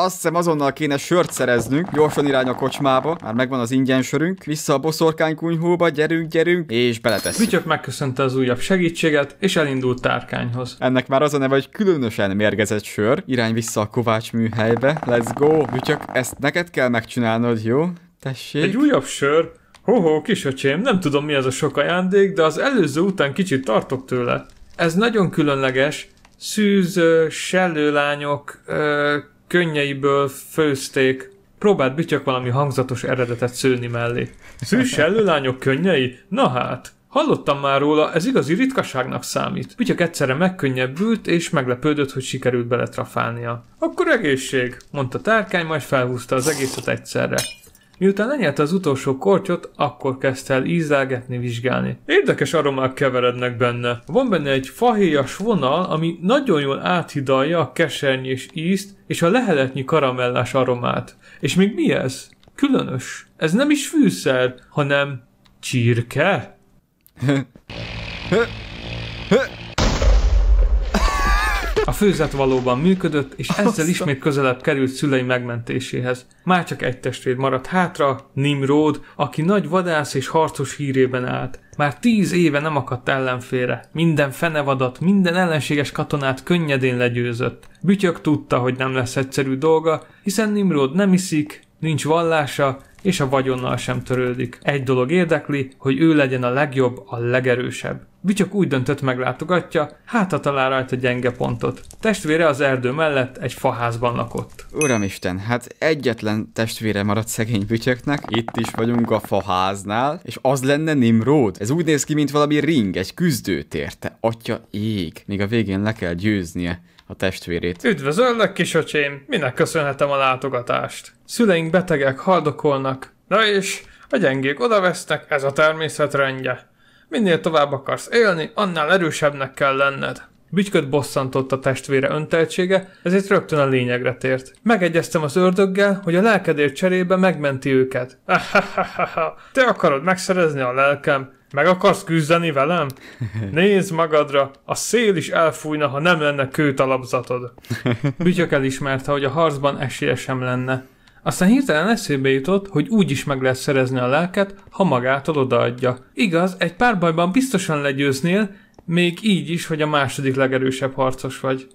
Azt hiszem azonnal kéne sört szereznünk. Gyorsan irány a kocsmába. Már megvan az ingyen sörünk. Vissza a boszorkány kunyhóba, gyerünk, gyerünk, és beletesz. Vityök megköszönte az újabb segítséget, és elindult tárkányhoz. Ennek már az a neve, hogy különösen mérgezett sör. Irány vissza a kovács műhelybe. Let's go! Vityök, ezt neked kell megcsinálnod, jó? Tessék. Egy újabb sör? Hoho, kisöcsém, nem tudom mi ez a sok ajándék, de az előző után kicsit tartok tőle. Ez nagyon különleges, szűz, sellőlányok, ö, könnyeiből főzték. Próbált bütyök valami hangzatos eredetet szőni mellé. Szűs előlányok könnyei? Na hát, Hallottam már róla, ez igazi ritkaságnak számít. Bütyök egyszerre megkönnyebbült, és meglepődött, hogy sikerült beletrafálnia. Akkor egészség, mondta tárkány, majd felhúzta az egészet egyszerre. Miután elnyerte az utolsó kortyot, akkor kezdte el ízelgetni, vizsgálni. Érdekes aromák keverednek benne. Van benne egy fahéjas vonal, ami nagyon jól áthidalja a kesernyés ízt és a leheletnyi karamellás aromát. És még mi ez? Különös. Ez nem is fűszer, hanem csirke? [LAUGHS] A főzet valóban működött, és ezzel ismét közelebb került szülei megmentéséhez. Már csak egy testvér maradt hátra, Nimród, aki nagy vadász és harcos hírében állt. Már tíz éve nem akadt ellenfére. Minden fenevadat, minden ellenséges katonát könnyedén legyőzött. Bütyök tudta, hogy nem lesz egyszerű dolga, hiszen Nimród nem iszik, nincs vallása, és a vagyonnal sem törődik. Egy dolog érdekli, hogy ő legyen a legjobb, a legerősebb. Bütyök úgy döntött meglátogatja, hát a talál rajta gyenge pontot. Testvére az erdő mellett egy faházban lakott. Uramisten, hát egyetlen testvére maradt szegény bütyöknek, itt is vagyunk a faháznál, és az lenne Nimród. Ez úgy néz ki, mint valami ring, egy küzdőtérte. atya ég. Még a végén le kell győznie a testvérét. Üdvözöllek, kisöcsém! Minek köszönhetem a látogatást? Szüleink betegek, haldokolnak. Na és, a gyengék odavesznek, ez a természet rendje. Minél tovább akarsz élni, annál erősebbnek kell lenned. Bütyköt bosszantott a testvére önteltsége, ezért rögtön a lényegre tért. Megegyeztem az ördöggel, hogy a lelkedért cserébe megmenti őket. [LAUGHS] Te akarod megszerezni a lelkem? Meg akarsz küzdeni velem? [LAUGHS] Nézd magadra, a szél is elfújna, ha nem lenne kőtalapzatod. [LAUGHS] Bütyök elismerte, hogy a harcban esélye sem lenne. Aztán hirtelen eszébe jutott, hogy úgy is meg lehet szerezni a lelket, ha magától odaadja. Igaz, egy párbajban biztosan legyőznél, még így is, hogy a második legerősebb harcos vagy.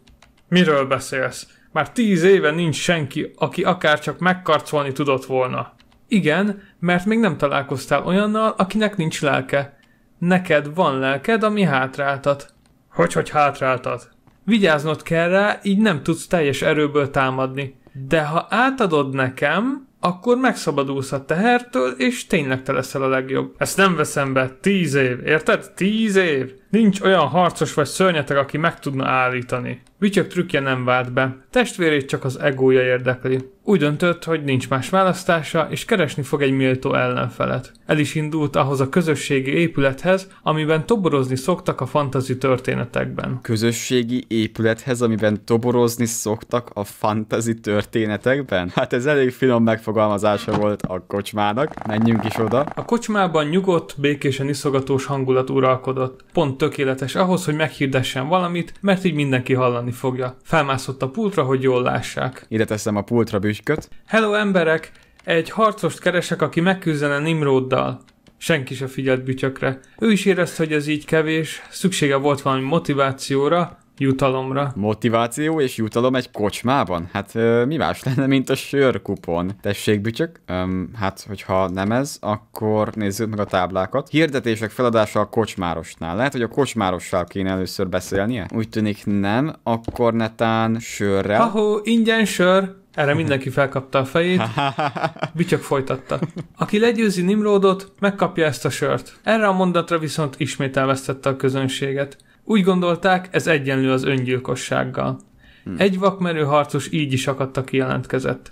Miről beszélsz? Már tíz éve nincs senki, aki akár csak megkarcolni tudott volna. Igen, mert még nem találkoztál olyannal, akinek nincs lelke. Neked van lelked, ami hátráltat. Hogy, hogy hátráltat? Vigyáznod kell rá, így nem tudsz teljes erőből támadni. De ha átadod nekem, akkor megszabadulsz a tehertől, és tényleg te leszel a legjobb. Ezt nem veszem be. Tíz év, érted? Tíz év. Nincs olyan harcos vagy szörnyetek, aki meg tudna állítani. Vityök trükkje nem vált be, testvérét csak az egója érdekli. Úgy döntött, hogy nincs más választása, és keresni fog egy méltó ellenfelet. El is indult ahhoz a közösségi épülethez, amiben toborozni szoktak a fantazi történetekben. Közösségi épülethez, amiben toborozni szoktak a fantazi történetekben? Hát ez elég finom megfogalmazása volt a kocsmának, menjünk is oda. A kocsmában nyugodt, békésen iszogatós hangulat uralkodott. Pont tökéletes ahhoz, hogy meghirdessen valamit, mert így mindenki hallani fogja. Felmászott a pultra, hogy jól lássák. Ide teszem a pultra büsköt. Hello emberek! Egy harcost keresek, aki megküzdene Nimroddal. Senki se figyelt bütyökre. Ő is érezte, hogy ez így kevés, szüksége volt valami motivációra, jutalomra. Motiváció és jutalom egy kocsmában? Hát mi más lenne, mint a sörkupon? Tessék, bücsök? Öm, hát, hogyha nem ez, akkor nézzük meg a táblákat. Hirdetések feladása a kocsmárosnál. Lehet, hogy a kocsmárossal kéne először beszélnie? Úgy tűnik nem, akkor netán sörrel. Ahó, ingyen sör! Erre mhm. mindenki felkapta a fejét, [LAUGHS] Bütyök folytatta. Aki legyőzi Nimrodot, megkapja ezt a sört. Erre a mondatra viszont ismét elvesztette a közönséget. Úgy gondolták, ez egyenlő az öngyilkossággal. Hmm. Egy vakmerő harcos így is akadta jelentkezett.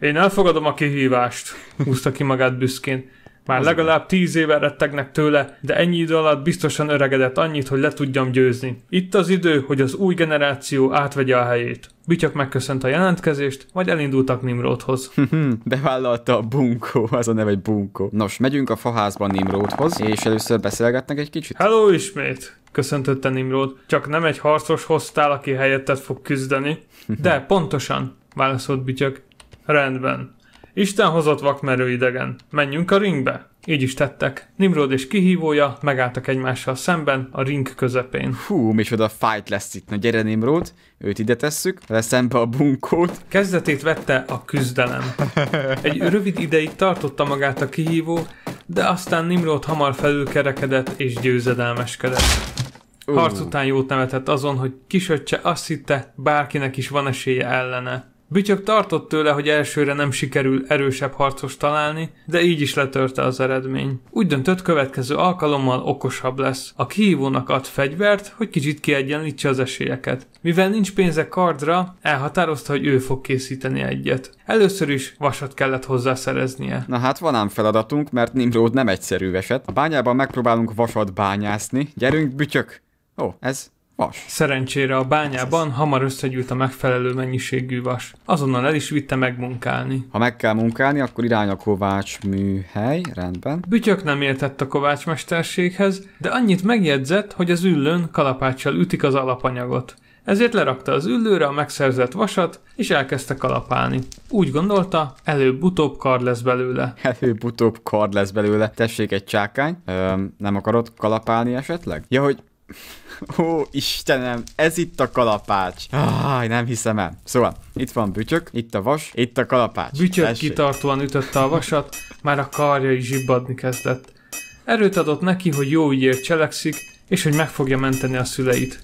Én elfogadom a kihívást, húzta ki magát büszkén. Már az legalább tíz éve rettegnek tőle, de ennyi idő alatt biztosan öregedett annyit, hogy le tudjam győzni. Itt az idő, hogy az új generáció átvegye a helyét. Bityak megköszönt a jelentkezést, vagy elindultak Nimrodhoz. Hm, hm, bevállalta a bunkó, az a neve egy bunkó. Nos, megyünk a faházba Nimrodhoz, és először beszélgetnek egy kicsit. Hello ismét! Köszöntötte Nimrod. Csak nem egy harcos hoztál, aki helyettet fog küzdeni. [LAUGHS] De, pontosan, válaszolt Bityak. Rendben, Isten hozott vakmerő idegen, menjünk a ringbe! Így is tettek. Nimrod és kihívója megálltak egymással szemben a ring közepén. Hú, micsoda fight lesz itt. Na gyere Nimrod, őt ide tesszük, vele szembe a bunkót. Kezdetét vette a küzdelem. Egy rövid ideig tartotta magát a kihívó, de aztán Nimrod hamar felülkerekedett és győzedelmeskedett. Harc után jót nevetett azon, hogy kisöccse azt hitte, bárkinek is van esélye ellene. Bütyök tartott tőle, hogy elsőre nem sikerül erősebb harcos találni, de így is letörte az eredmény. Úgy döntött, következő alkalommal okosabb lesz. A kihívónak ad fegyvert, hogy kicsit kiegyenlítse az esélyeket. Mivel nincs pénze kardra, elhatározta, hogy ő fog készíteni egyet. Először is vasat kellett hozzá szereznie. Na hát van ám feladatunk, mert Nimrod nem egyszerű eset. A bányában megpróbálunk vasat bányászni. Gyerünk, bütyök! Ó, ez Vas. Szerencsére a bányában hamar összegyűlt a megfelelő mennyiségű vas. Azonnal el is vitte megmunkálni. Ha meg kell munkálni, akkor irány a kovács műhely, rendben. Bütyök nem értett a mesterséghez, de annyit megjegyzett, hogy az üllőn kalapáccsal ütik az alapanyagot. Ezért lerakta az üllőre a megszerzett vasat, és elkezdte kalapálni. Úgy gondolta, előbb-utóbb kard lesz belőle. [LAUGHS] Előbb-utóbb kard lesz belőle. Tessék egy csákány. Ö, nem akarod kalapálni esetleg? Ja, hogy Ó, Istenem, ez itt a kalapács. Áj, ah, nem hiszem el. Szóval, itt van bütyök, itt a vas, itt a kalapács. Bütyök Tessék. kitartóan ütötte a vasat, már a karja is zsibbadni kezdett. Erőt adott neki, hogy jó ügyért cselekszik, és hogy meg fogja menteni a szüleit.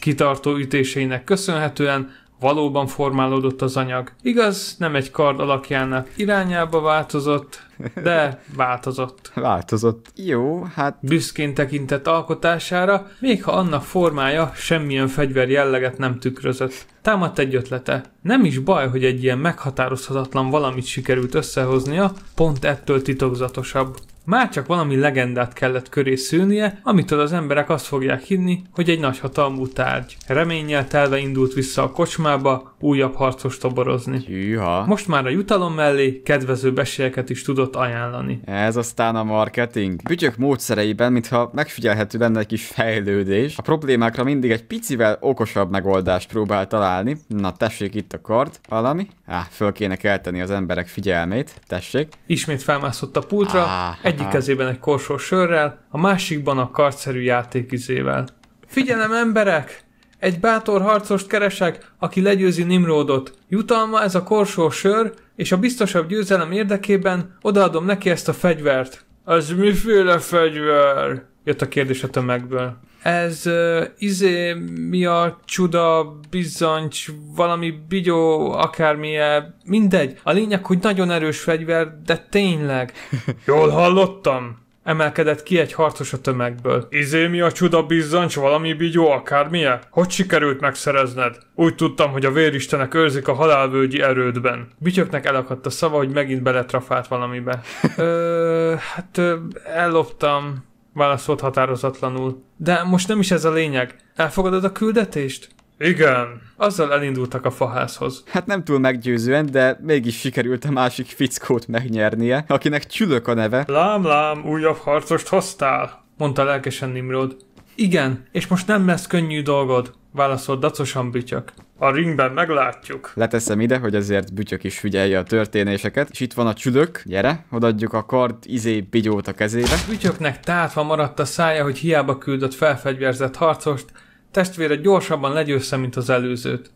Kitartó ütéseinek köszönhetően valóban formálódott az anyag. Igaz, nem egy kard alakjának irányába változott, de változott. [LAUGHS] Változott. Jó, hát... Büszkén tekintett alkotására, még ha annak formája semmilyen fegyver jelleget nem tükrözött. Támadt egy ötlete. Nem is baj, hogy egy ilyen meghatározhatatlan valamit sikerült összehoznia, pont ettől titokzatosabb. Már csak valami legendát kellett köré szűnie, amitől az emberek azt fogják hinni, hogy egy nagy hatalmú tárgy. Reménnyel telve indult vissza a kocsmába, újabb harcos toborozni. Hűha. Most már a jutalom mellé kedvező esélyeket is tudott ajánlani. Ez aztán a marketing. Bütyök módszereiben, mintha megfigyelhető lenne egy kis fejlődés, a problémákra mindig egy picivel okosabb megoldást próbál találni. Na tessék itt a kard, valami. Á, föl kéne kelteni az emberek figyelmét, tessék. Ismét felmászott a pultra, ah. egy egyik kezében egy korsó sörrel, a másikban a kartszerű játékizével. Figyelem emberek! Egy bátor harcost keresek, aki legyőzi Nimrodot. Jutalma ez a korsó sör, és a biztosabb győzelem érdekében odaadom neki ezt a fegyvert. Ez miféle fegyver? Jött a kérdés a tömegből ez uh, izé, mi a csuda, bizony, valami bigyó, akármilyen, mindegy. A lényeg, hogy nagyon erős fegyver, de tényleg. [LAUGHS] Jól hallottam? Emelkedett ki egy harcos a tömegből. Izé mi a csuda bizzancs, valami bigyó, akármilyen? Hogy sikerült megszerezned? Úgy tudtam, hogy a véristenek őrzik a halálvölgyi erődben. Bityöknek elakadt a szava, hogy megint beletrafált valamibe. [LAUGHS] Ö, hát ö, elloptam válaszolt határozatlanul. De most nem is ez a lényeg. Elfogadod a küldetést? Igen. Azzal elindultak a faházhoz. Hát nem túl meggyőzően, de mégis sikerült a másik fickót megnyernie, akinek csülök a neve. Lám, lám, újabb harcost hoztál, mondta lelkesen Nimrod. Igen, és most nem lesz könnyű dolgod, válaszolt dacosan bütyök. A ringben meglátjuk. Leteszem ide, hogy ezért Bütyök is figyelje a történéseket. És itt van a csülök. Gyere, odaadjuk a kard izé bigyót a kezébe. Bütyöknek tátva maradt a szája, hogy hiába küldött felfegyverzett harcost, testvére gyorsabban legyőzze, mint az előzőt.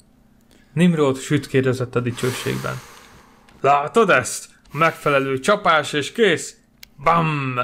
Nimrod sütkérezett a dicsőségben. Látod ezt? Megfelelő csapás és kész? Bam!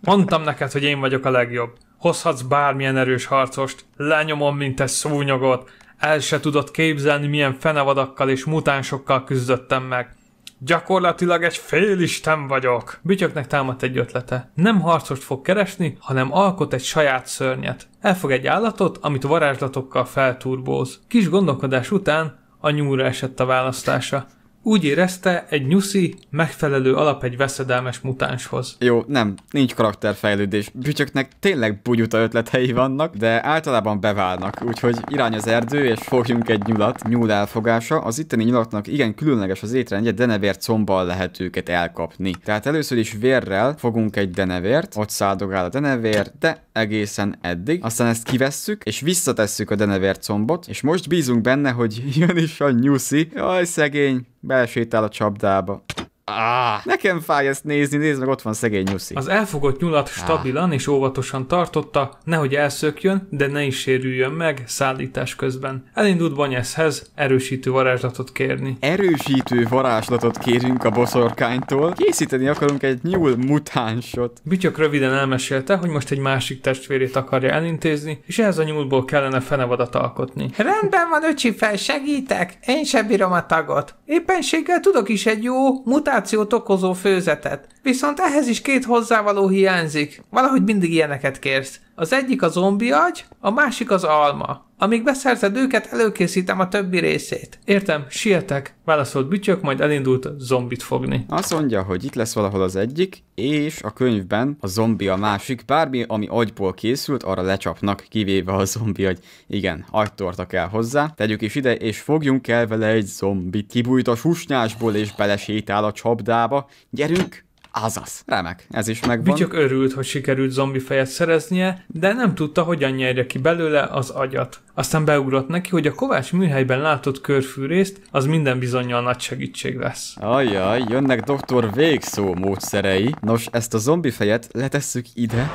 Mondtam neked, hogy én vagyok a legjobb. Hozhatsz bármilyen erős harcost. Lenyomom, mint egy szúnyogot. El se tudott képzelni, milyen fenevadakkal és mutánsokkal küzdöttem meg. Gyakorlatilag egy félisten vagyok. Bütyöknek támadt egy ötlete. Nem harcost fog keresni, hanem alkot egy saját szörnyet. Elfog egy állatot, amit varázslatokkal felturbóz. Kis gondolkodás után a nyúlra esett a választása úgy érezte, egy nyuszi megfelelő alap egy veszedelmes mutánshoz. Jó, nem, nincs karakterfejlődés. Bütyöknek tényleg bugyuta ötletei vannak, de általában beválnak, úgyhogy irány az erdő és fogjunk egy nyulat. Nyúl elfogása, az itteni nyulatnak igen különleges az étrendje, denevér combbal lehet őket elkapni. Tehát először is vérrel fogunk egy denevért, ott szádogál a denevér, de egészen eddig. Aztán ezt kivesszük, és visszatesszük a denevér combot, és most bízunk benne, hogy jön is a nyuszi. Jaj, szegény, belsétál a csapdába. Ah, nekem fáj ezt nézni, nézd meg, ott van szegény nyuszi. Az elfogott nyulat stabilan ah. és óvatosan tartotta, nehogy elszökjön, de ne is sérüljön meg szállítás közben. Elindult Banyeszhez erősítő varázslatot kérni. Erősítő varázslatot kérünk a boszorkánytól. Készíteni akarunk egy nyúl mutánsot. Bityok röviden elmesélte, hogy most egy másik testvérét akarja elintézni, és ehhez a nyúlból kellene fenevadat alkotni. Rendben van, öcsi fel, segítek! Én sem bírom a tagot. Éppenséggel tudok is egy jó mutánsot inspirációt okozó főzetet. Viszont ehhez is két hozzávaló hiányzik. Valahogy mindig ilyeneket kérsz. Az egyik a zombi agy, a másik az alma. Amíg beszerzed őket, előkészítem a többi részét. Értem, sietek, válaszolt Bütyök, majd elindult zombit fogni. Azt mondja, hogy itt lesz valahol az egyik, és a könyvben a zombi a másik, bármi, ami agyból készült, arra lecsapnak, kivéve a zombi hogy Igen, agytorta kell hozzá, tegyük is ide, és fogjunk el vele egy zombit. Kibújt a susnyásból, és belesétál a csapdába. Gyerünk! Azaz. Remek, ez is megvan. Bütyök örült, hogy sikerült zombi fejet szereznie, de nem tudta, hogyan nyerje ki belőle az agyat. Aztán beugrott neki, hogy a Kovács műhelyben látott körfűrészt, az minden bizonyal nagy segítség lesz. Ajaj, jönnek doktor végszó módszerei. Nos, ezt a zombi fejet letesszük ide.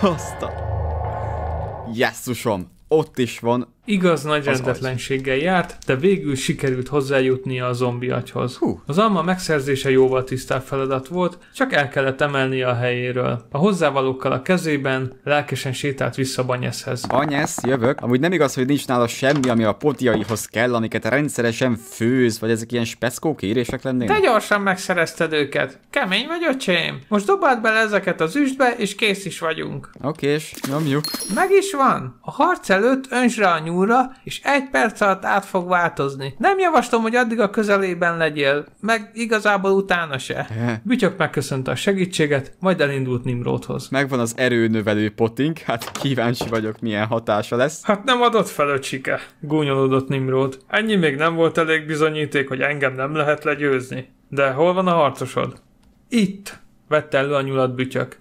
Azt a... Jesszusom, ott is van Igaz, nagy rendetlenséggel járt, de végül sikerült hozzájutni a zombi agyhoz. Hú. Az alma megszerzése jóval tisztább feladat volt, csak el kellett emelnie a helyéről. A hozzávalókkal a kezében lelkesen sétált vissza Banyeshez. Banyesz, jövök. Amúgy nem igaz, hogy nincs nála semmi, ami a potiaihoz kell, amiket rendszeresen főz, vagy ezek ilyen speckó kérések lennének. Te gyorsan megszerezted őket. Kemény vagy, öcsém. Most dobáld bele ezeket az üstbe, és kész is vagyunk. Oké, és nyomjuk. Meg is van. A harc előtt önsre a nyúl óra, és egy perc alatt át fog változni. Nem javaslom, hogy addig a közelében legyél, meg igazából utána se. Bütyök megköszönte a segítséget, majd elindult Nimrodhoz. Megvan az erőnövelő potink, hát kíváncsi vagyok, milyen hatása lesz. Hát nem adott fel öcsike, gúnyolódott Nimrod. Ennyi még nem volt elég bizonyíték, hogy engem nem lehet legyőzni. De hol van a harcosod? Itt, vette elő a nyulat bütyök.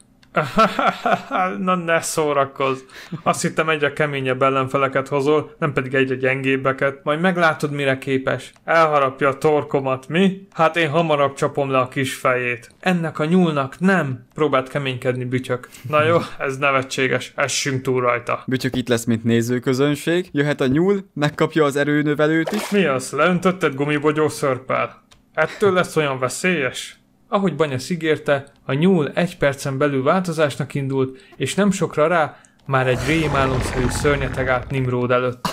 [LAUGHS] Na ne szórakozz! Azt hittem egyre keményebb ellenfeleket hozol, nem pedig egyre gyengébbeket. Majd meglátod, mire képes. Elharapja a torkomat, mi? Hát én hamarabb csapom le a kis fejét. Ennek a nyúlnak nem! Próbált keménykedni bütyök. Na jó, ez nevetséges, essünk túl rajta. Bütyök itt lesz, mint nézőközönség. Jöhet a nyúl, megkapja az erőnövelőt is. Mi az? Leöntötted gumibogyó szörpel? Ettől lesz olyan veszélyes? Ahogy Banya ígérte, a nyúl egy percen belül változásnak indult, és nem sokra rá már egy rémálomszerű szörnyeteg állt Nimród előtt.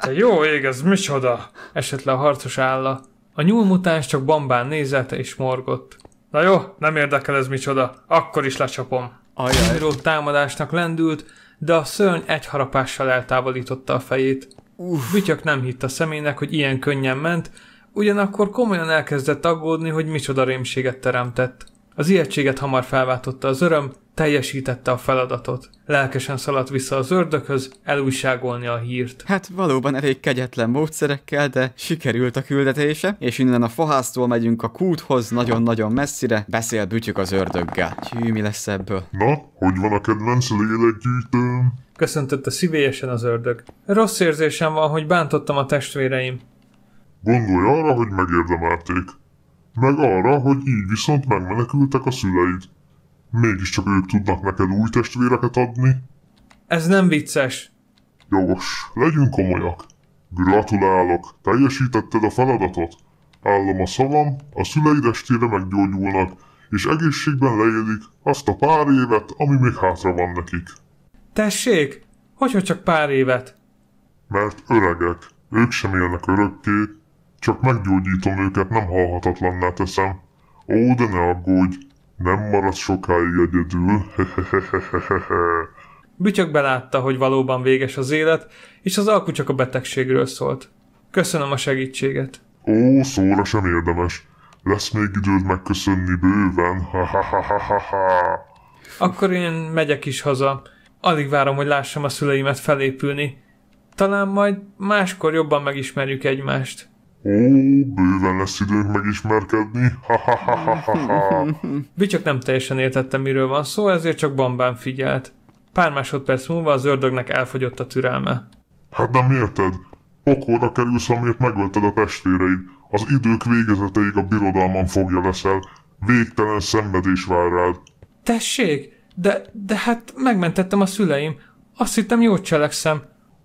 Te jó ég, ez micsoda? esett le a harcos álla. A nyúl mutáns csak bambán nézett és morgott. Na jó, nem érdekel ez micsoda, akkor is lecsapom. Ajaj. Nimród támadásnak lendült, de a szörny egy harapással eltávolította a fejét. Uff. Bütyök nem hitt a szemének, hogy ilyen könnyen ment, Ugyanakkor komolyan elkezdett aggódni, hogy micsoda rémséget teremtett. Az ijegységet hamar felváltotta az öröm, teljesítette a feladatot. Lelkesen szaladt vissza az ördökhöz, elújságolni a hírt. Hát valóban elég kegyetlen módszerekkel, de sikerült a küldetése, és innen a faháztól megyünk a kúthoz, nagyon-nagyon messzire, beszél bütyük az ördöggel. Hű, mi lesz ebből? Na, hogy van a kedvenc lélekgyűjtőm? Köszöntötte szívélyesen az ördög. Rossz érzésem van, hogy bántottam a testvéreim. Gondolj arra, hogy megérdemelték. Meg arra, hogy így viszont megmenekültek a szüleid. Mégiscsak ők tudnak neked új testvéreket adni. Ez nem vicces. Jogos, legyünk komolyak. Gratulálok, teljesítetted a feladatot. Állom a szavam, a szüleid estére meggyógyulnak, és egészségben leélik azt a pár évet, ami még hátra van nekik. Tessék, hogyha csak pár évet? Mert öregek, ők sem élnek örökké, csak meggyógyítom őket, nem halhatatlanná teszem. Ó, de ne aggódj, nem marad sokáig egyedül, hehehehehehe. belátta, hogy valóban véges az élet, és az alku csak a betegségről szólt. Köszönöm a segítséget. Ó, szóra sem érdemes. Lesz még időd megköszönni bőven, ha ha ha ha ha, ha. Akkor én megyek is haza. Alig várom, hogy lássam a szüleimet felépülni. Talán majd máskor jobban megismerjük egymást. Ó, bőven lesz időnk megismerkedni, ha ha ha ha ha ha. [LAUGHS] nem teljesen értette, miről van szó, ezért csak bambán figyelt. Pár másodperc múlva az ördögnek elfogyott a türelme. Hát nem érted? Pokolra kerülsz, amiért megölted a testvéreid. Az idők végezeteig a birodalman fogja leszel. Végtelen szenvedés vár rád. Tessék, de, de hát megmentettem a szüleim. Azt hittem, jót cselekszem.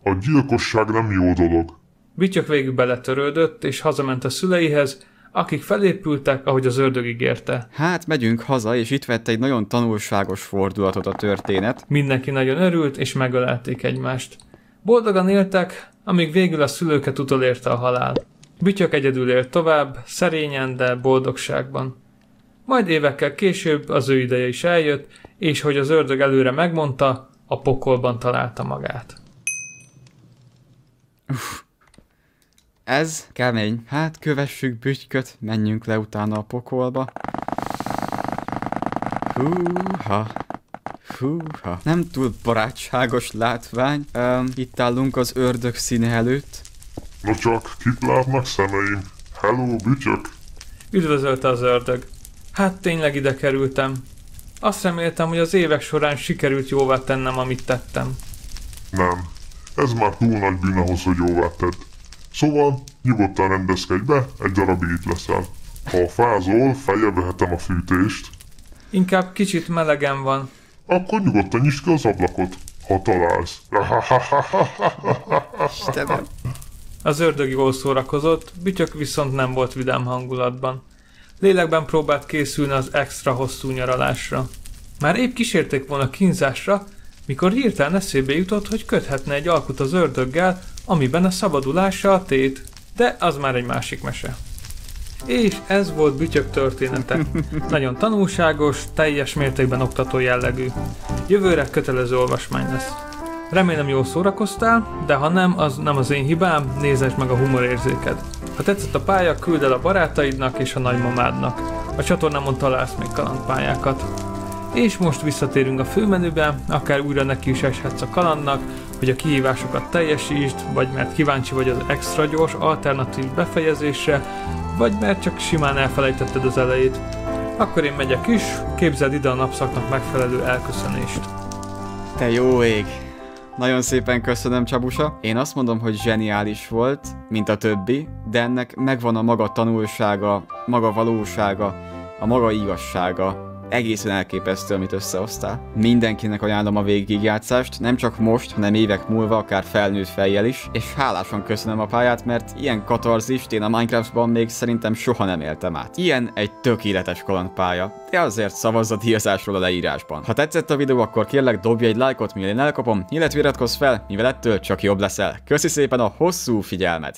A gyilkosság nem jó dolog. Bityök végül beletörődött, és hazament a szüleihez, akik felépültek, ahogy az ördög ígérte. Hát megyünk haza, és itt vette egy nagyon tanulságos fordulatot a történet. Mindenki nagyon örült, és megölelték egymást. Boldogan éltek, amíg végül a szülőket utolérte a halál. Bütyök egyedül élt tovább, szerényen, de boldogságban. Majd évekkel később az ő ideje is eljött, és hogy az ördög előre megmondta, a pokolban találta magát. Uff. Ez kemény. Hát kövessük bütyköt, menjünk le utána a pokolba. Húha. Húha. Nem túl barátságos látvány. Um, itt állunk az ördög színe előtt. Na csak, kit látnak szemeim? Hello, bütyök! Üdvözölte az ördög. Hát tényleg ide kerültem. Azt reméltem, hogy az évek során sikerült jóvá tennem, amit tettem. Nem. Ez már túl nagy bűn ahhoz, hogy jóvá tett. Szóval nyugodtan rendezkedj be, egy darabig itt leszel. Ha fázol, feljebb a fűtést. Inkább kicsit melegen van. Akkor nyugodtan nyisd ki az ablakot, ha találsz. Istenem. Az ördög jól szórakozott, Bütyök viszont nem volt vidám hangulatban. Lélekben próbált készülni az extra hosszú nyaralásra. Már épp kísérték volna kínzásra, mikor hirtelen eszébe jutott, hogy köthetne egy alkut az ördöggel, amiben a szabadulása a tét, de az már egy másik mese. És ez volt Bütyök története. [LAUGHS] Nagyon tanulságos, teljes mértékben oktató jellegű. Jövőre kötelező olvasmány lesz. Remélem jól szórakoztál, de ha nem, az nem az én hibám, nézes meg a humorérzéked. Ha tetszett a pálya, küld el a barátaidnak és a nagymamádnak. A csatornámon találsz még kalandpályákat. És most visszatérünk a főmenübe, akár újra neki is eshetsz a kalandnak, hogy a kihívásokat teljesítsd, vagy mert kíváncsi vagy az extra gyors alternatív befejezésre, vagy mert csak simán elfelejtetted az elejét. Akkor én megyek is, képzeld ide a napszaknak megfelelő elköszönést. Te jó ég! Nagyon szépen köszönöm, Csabusa. Én azt mondom, hogy zseniális volt, mint a többi, de ennek megvan a maga tanulsága, maga valósága, a maga igazsága egészen elképesztő, amit összehoztál. Mindenkinek ajánlom a végigjátszást, nem csak most, hanem évek múlva, akár felnőtt fejjel is, és hálásan köszönöm a pályát, mert ilyen katarzist én a Minecraftban még szerintem soha nem éltem át. Ilyen egy tökéletes kalandpálya, de azért szavazz a díjazásról a leírásban. Ha tetszett a videó, akkor kérlek dobj egy lájkot, mielőtt én elkapom, illetve iratkozz fel, mivel ettől csak jobb leszel. Köszi szépen a hosszú figyelmet!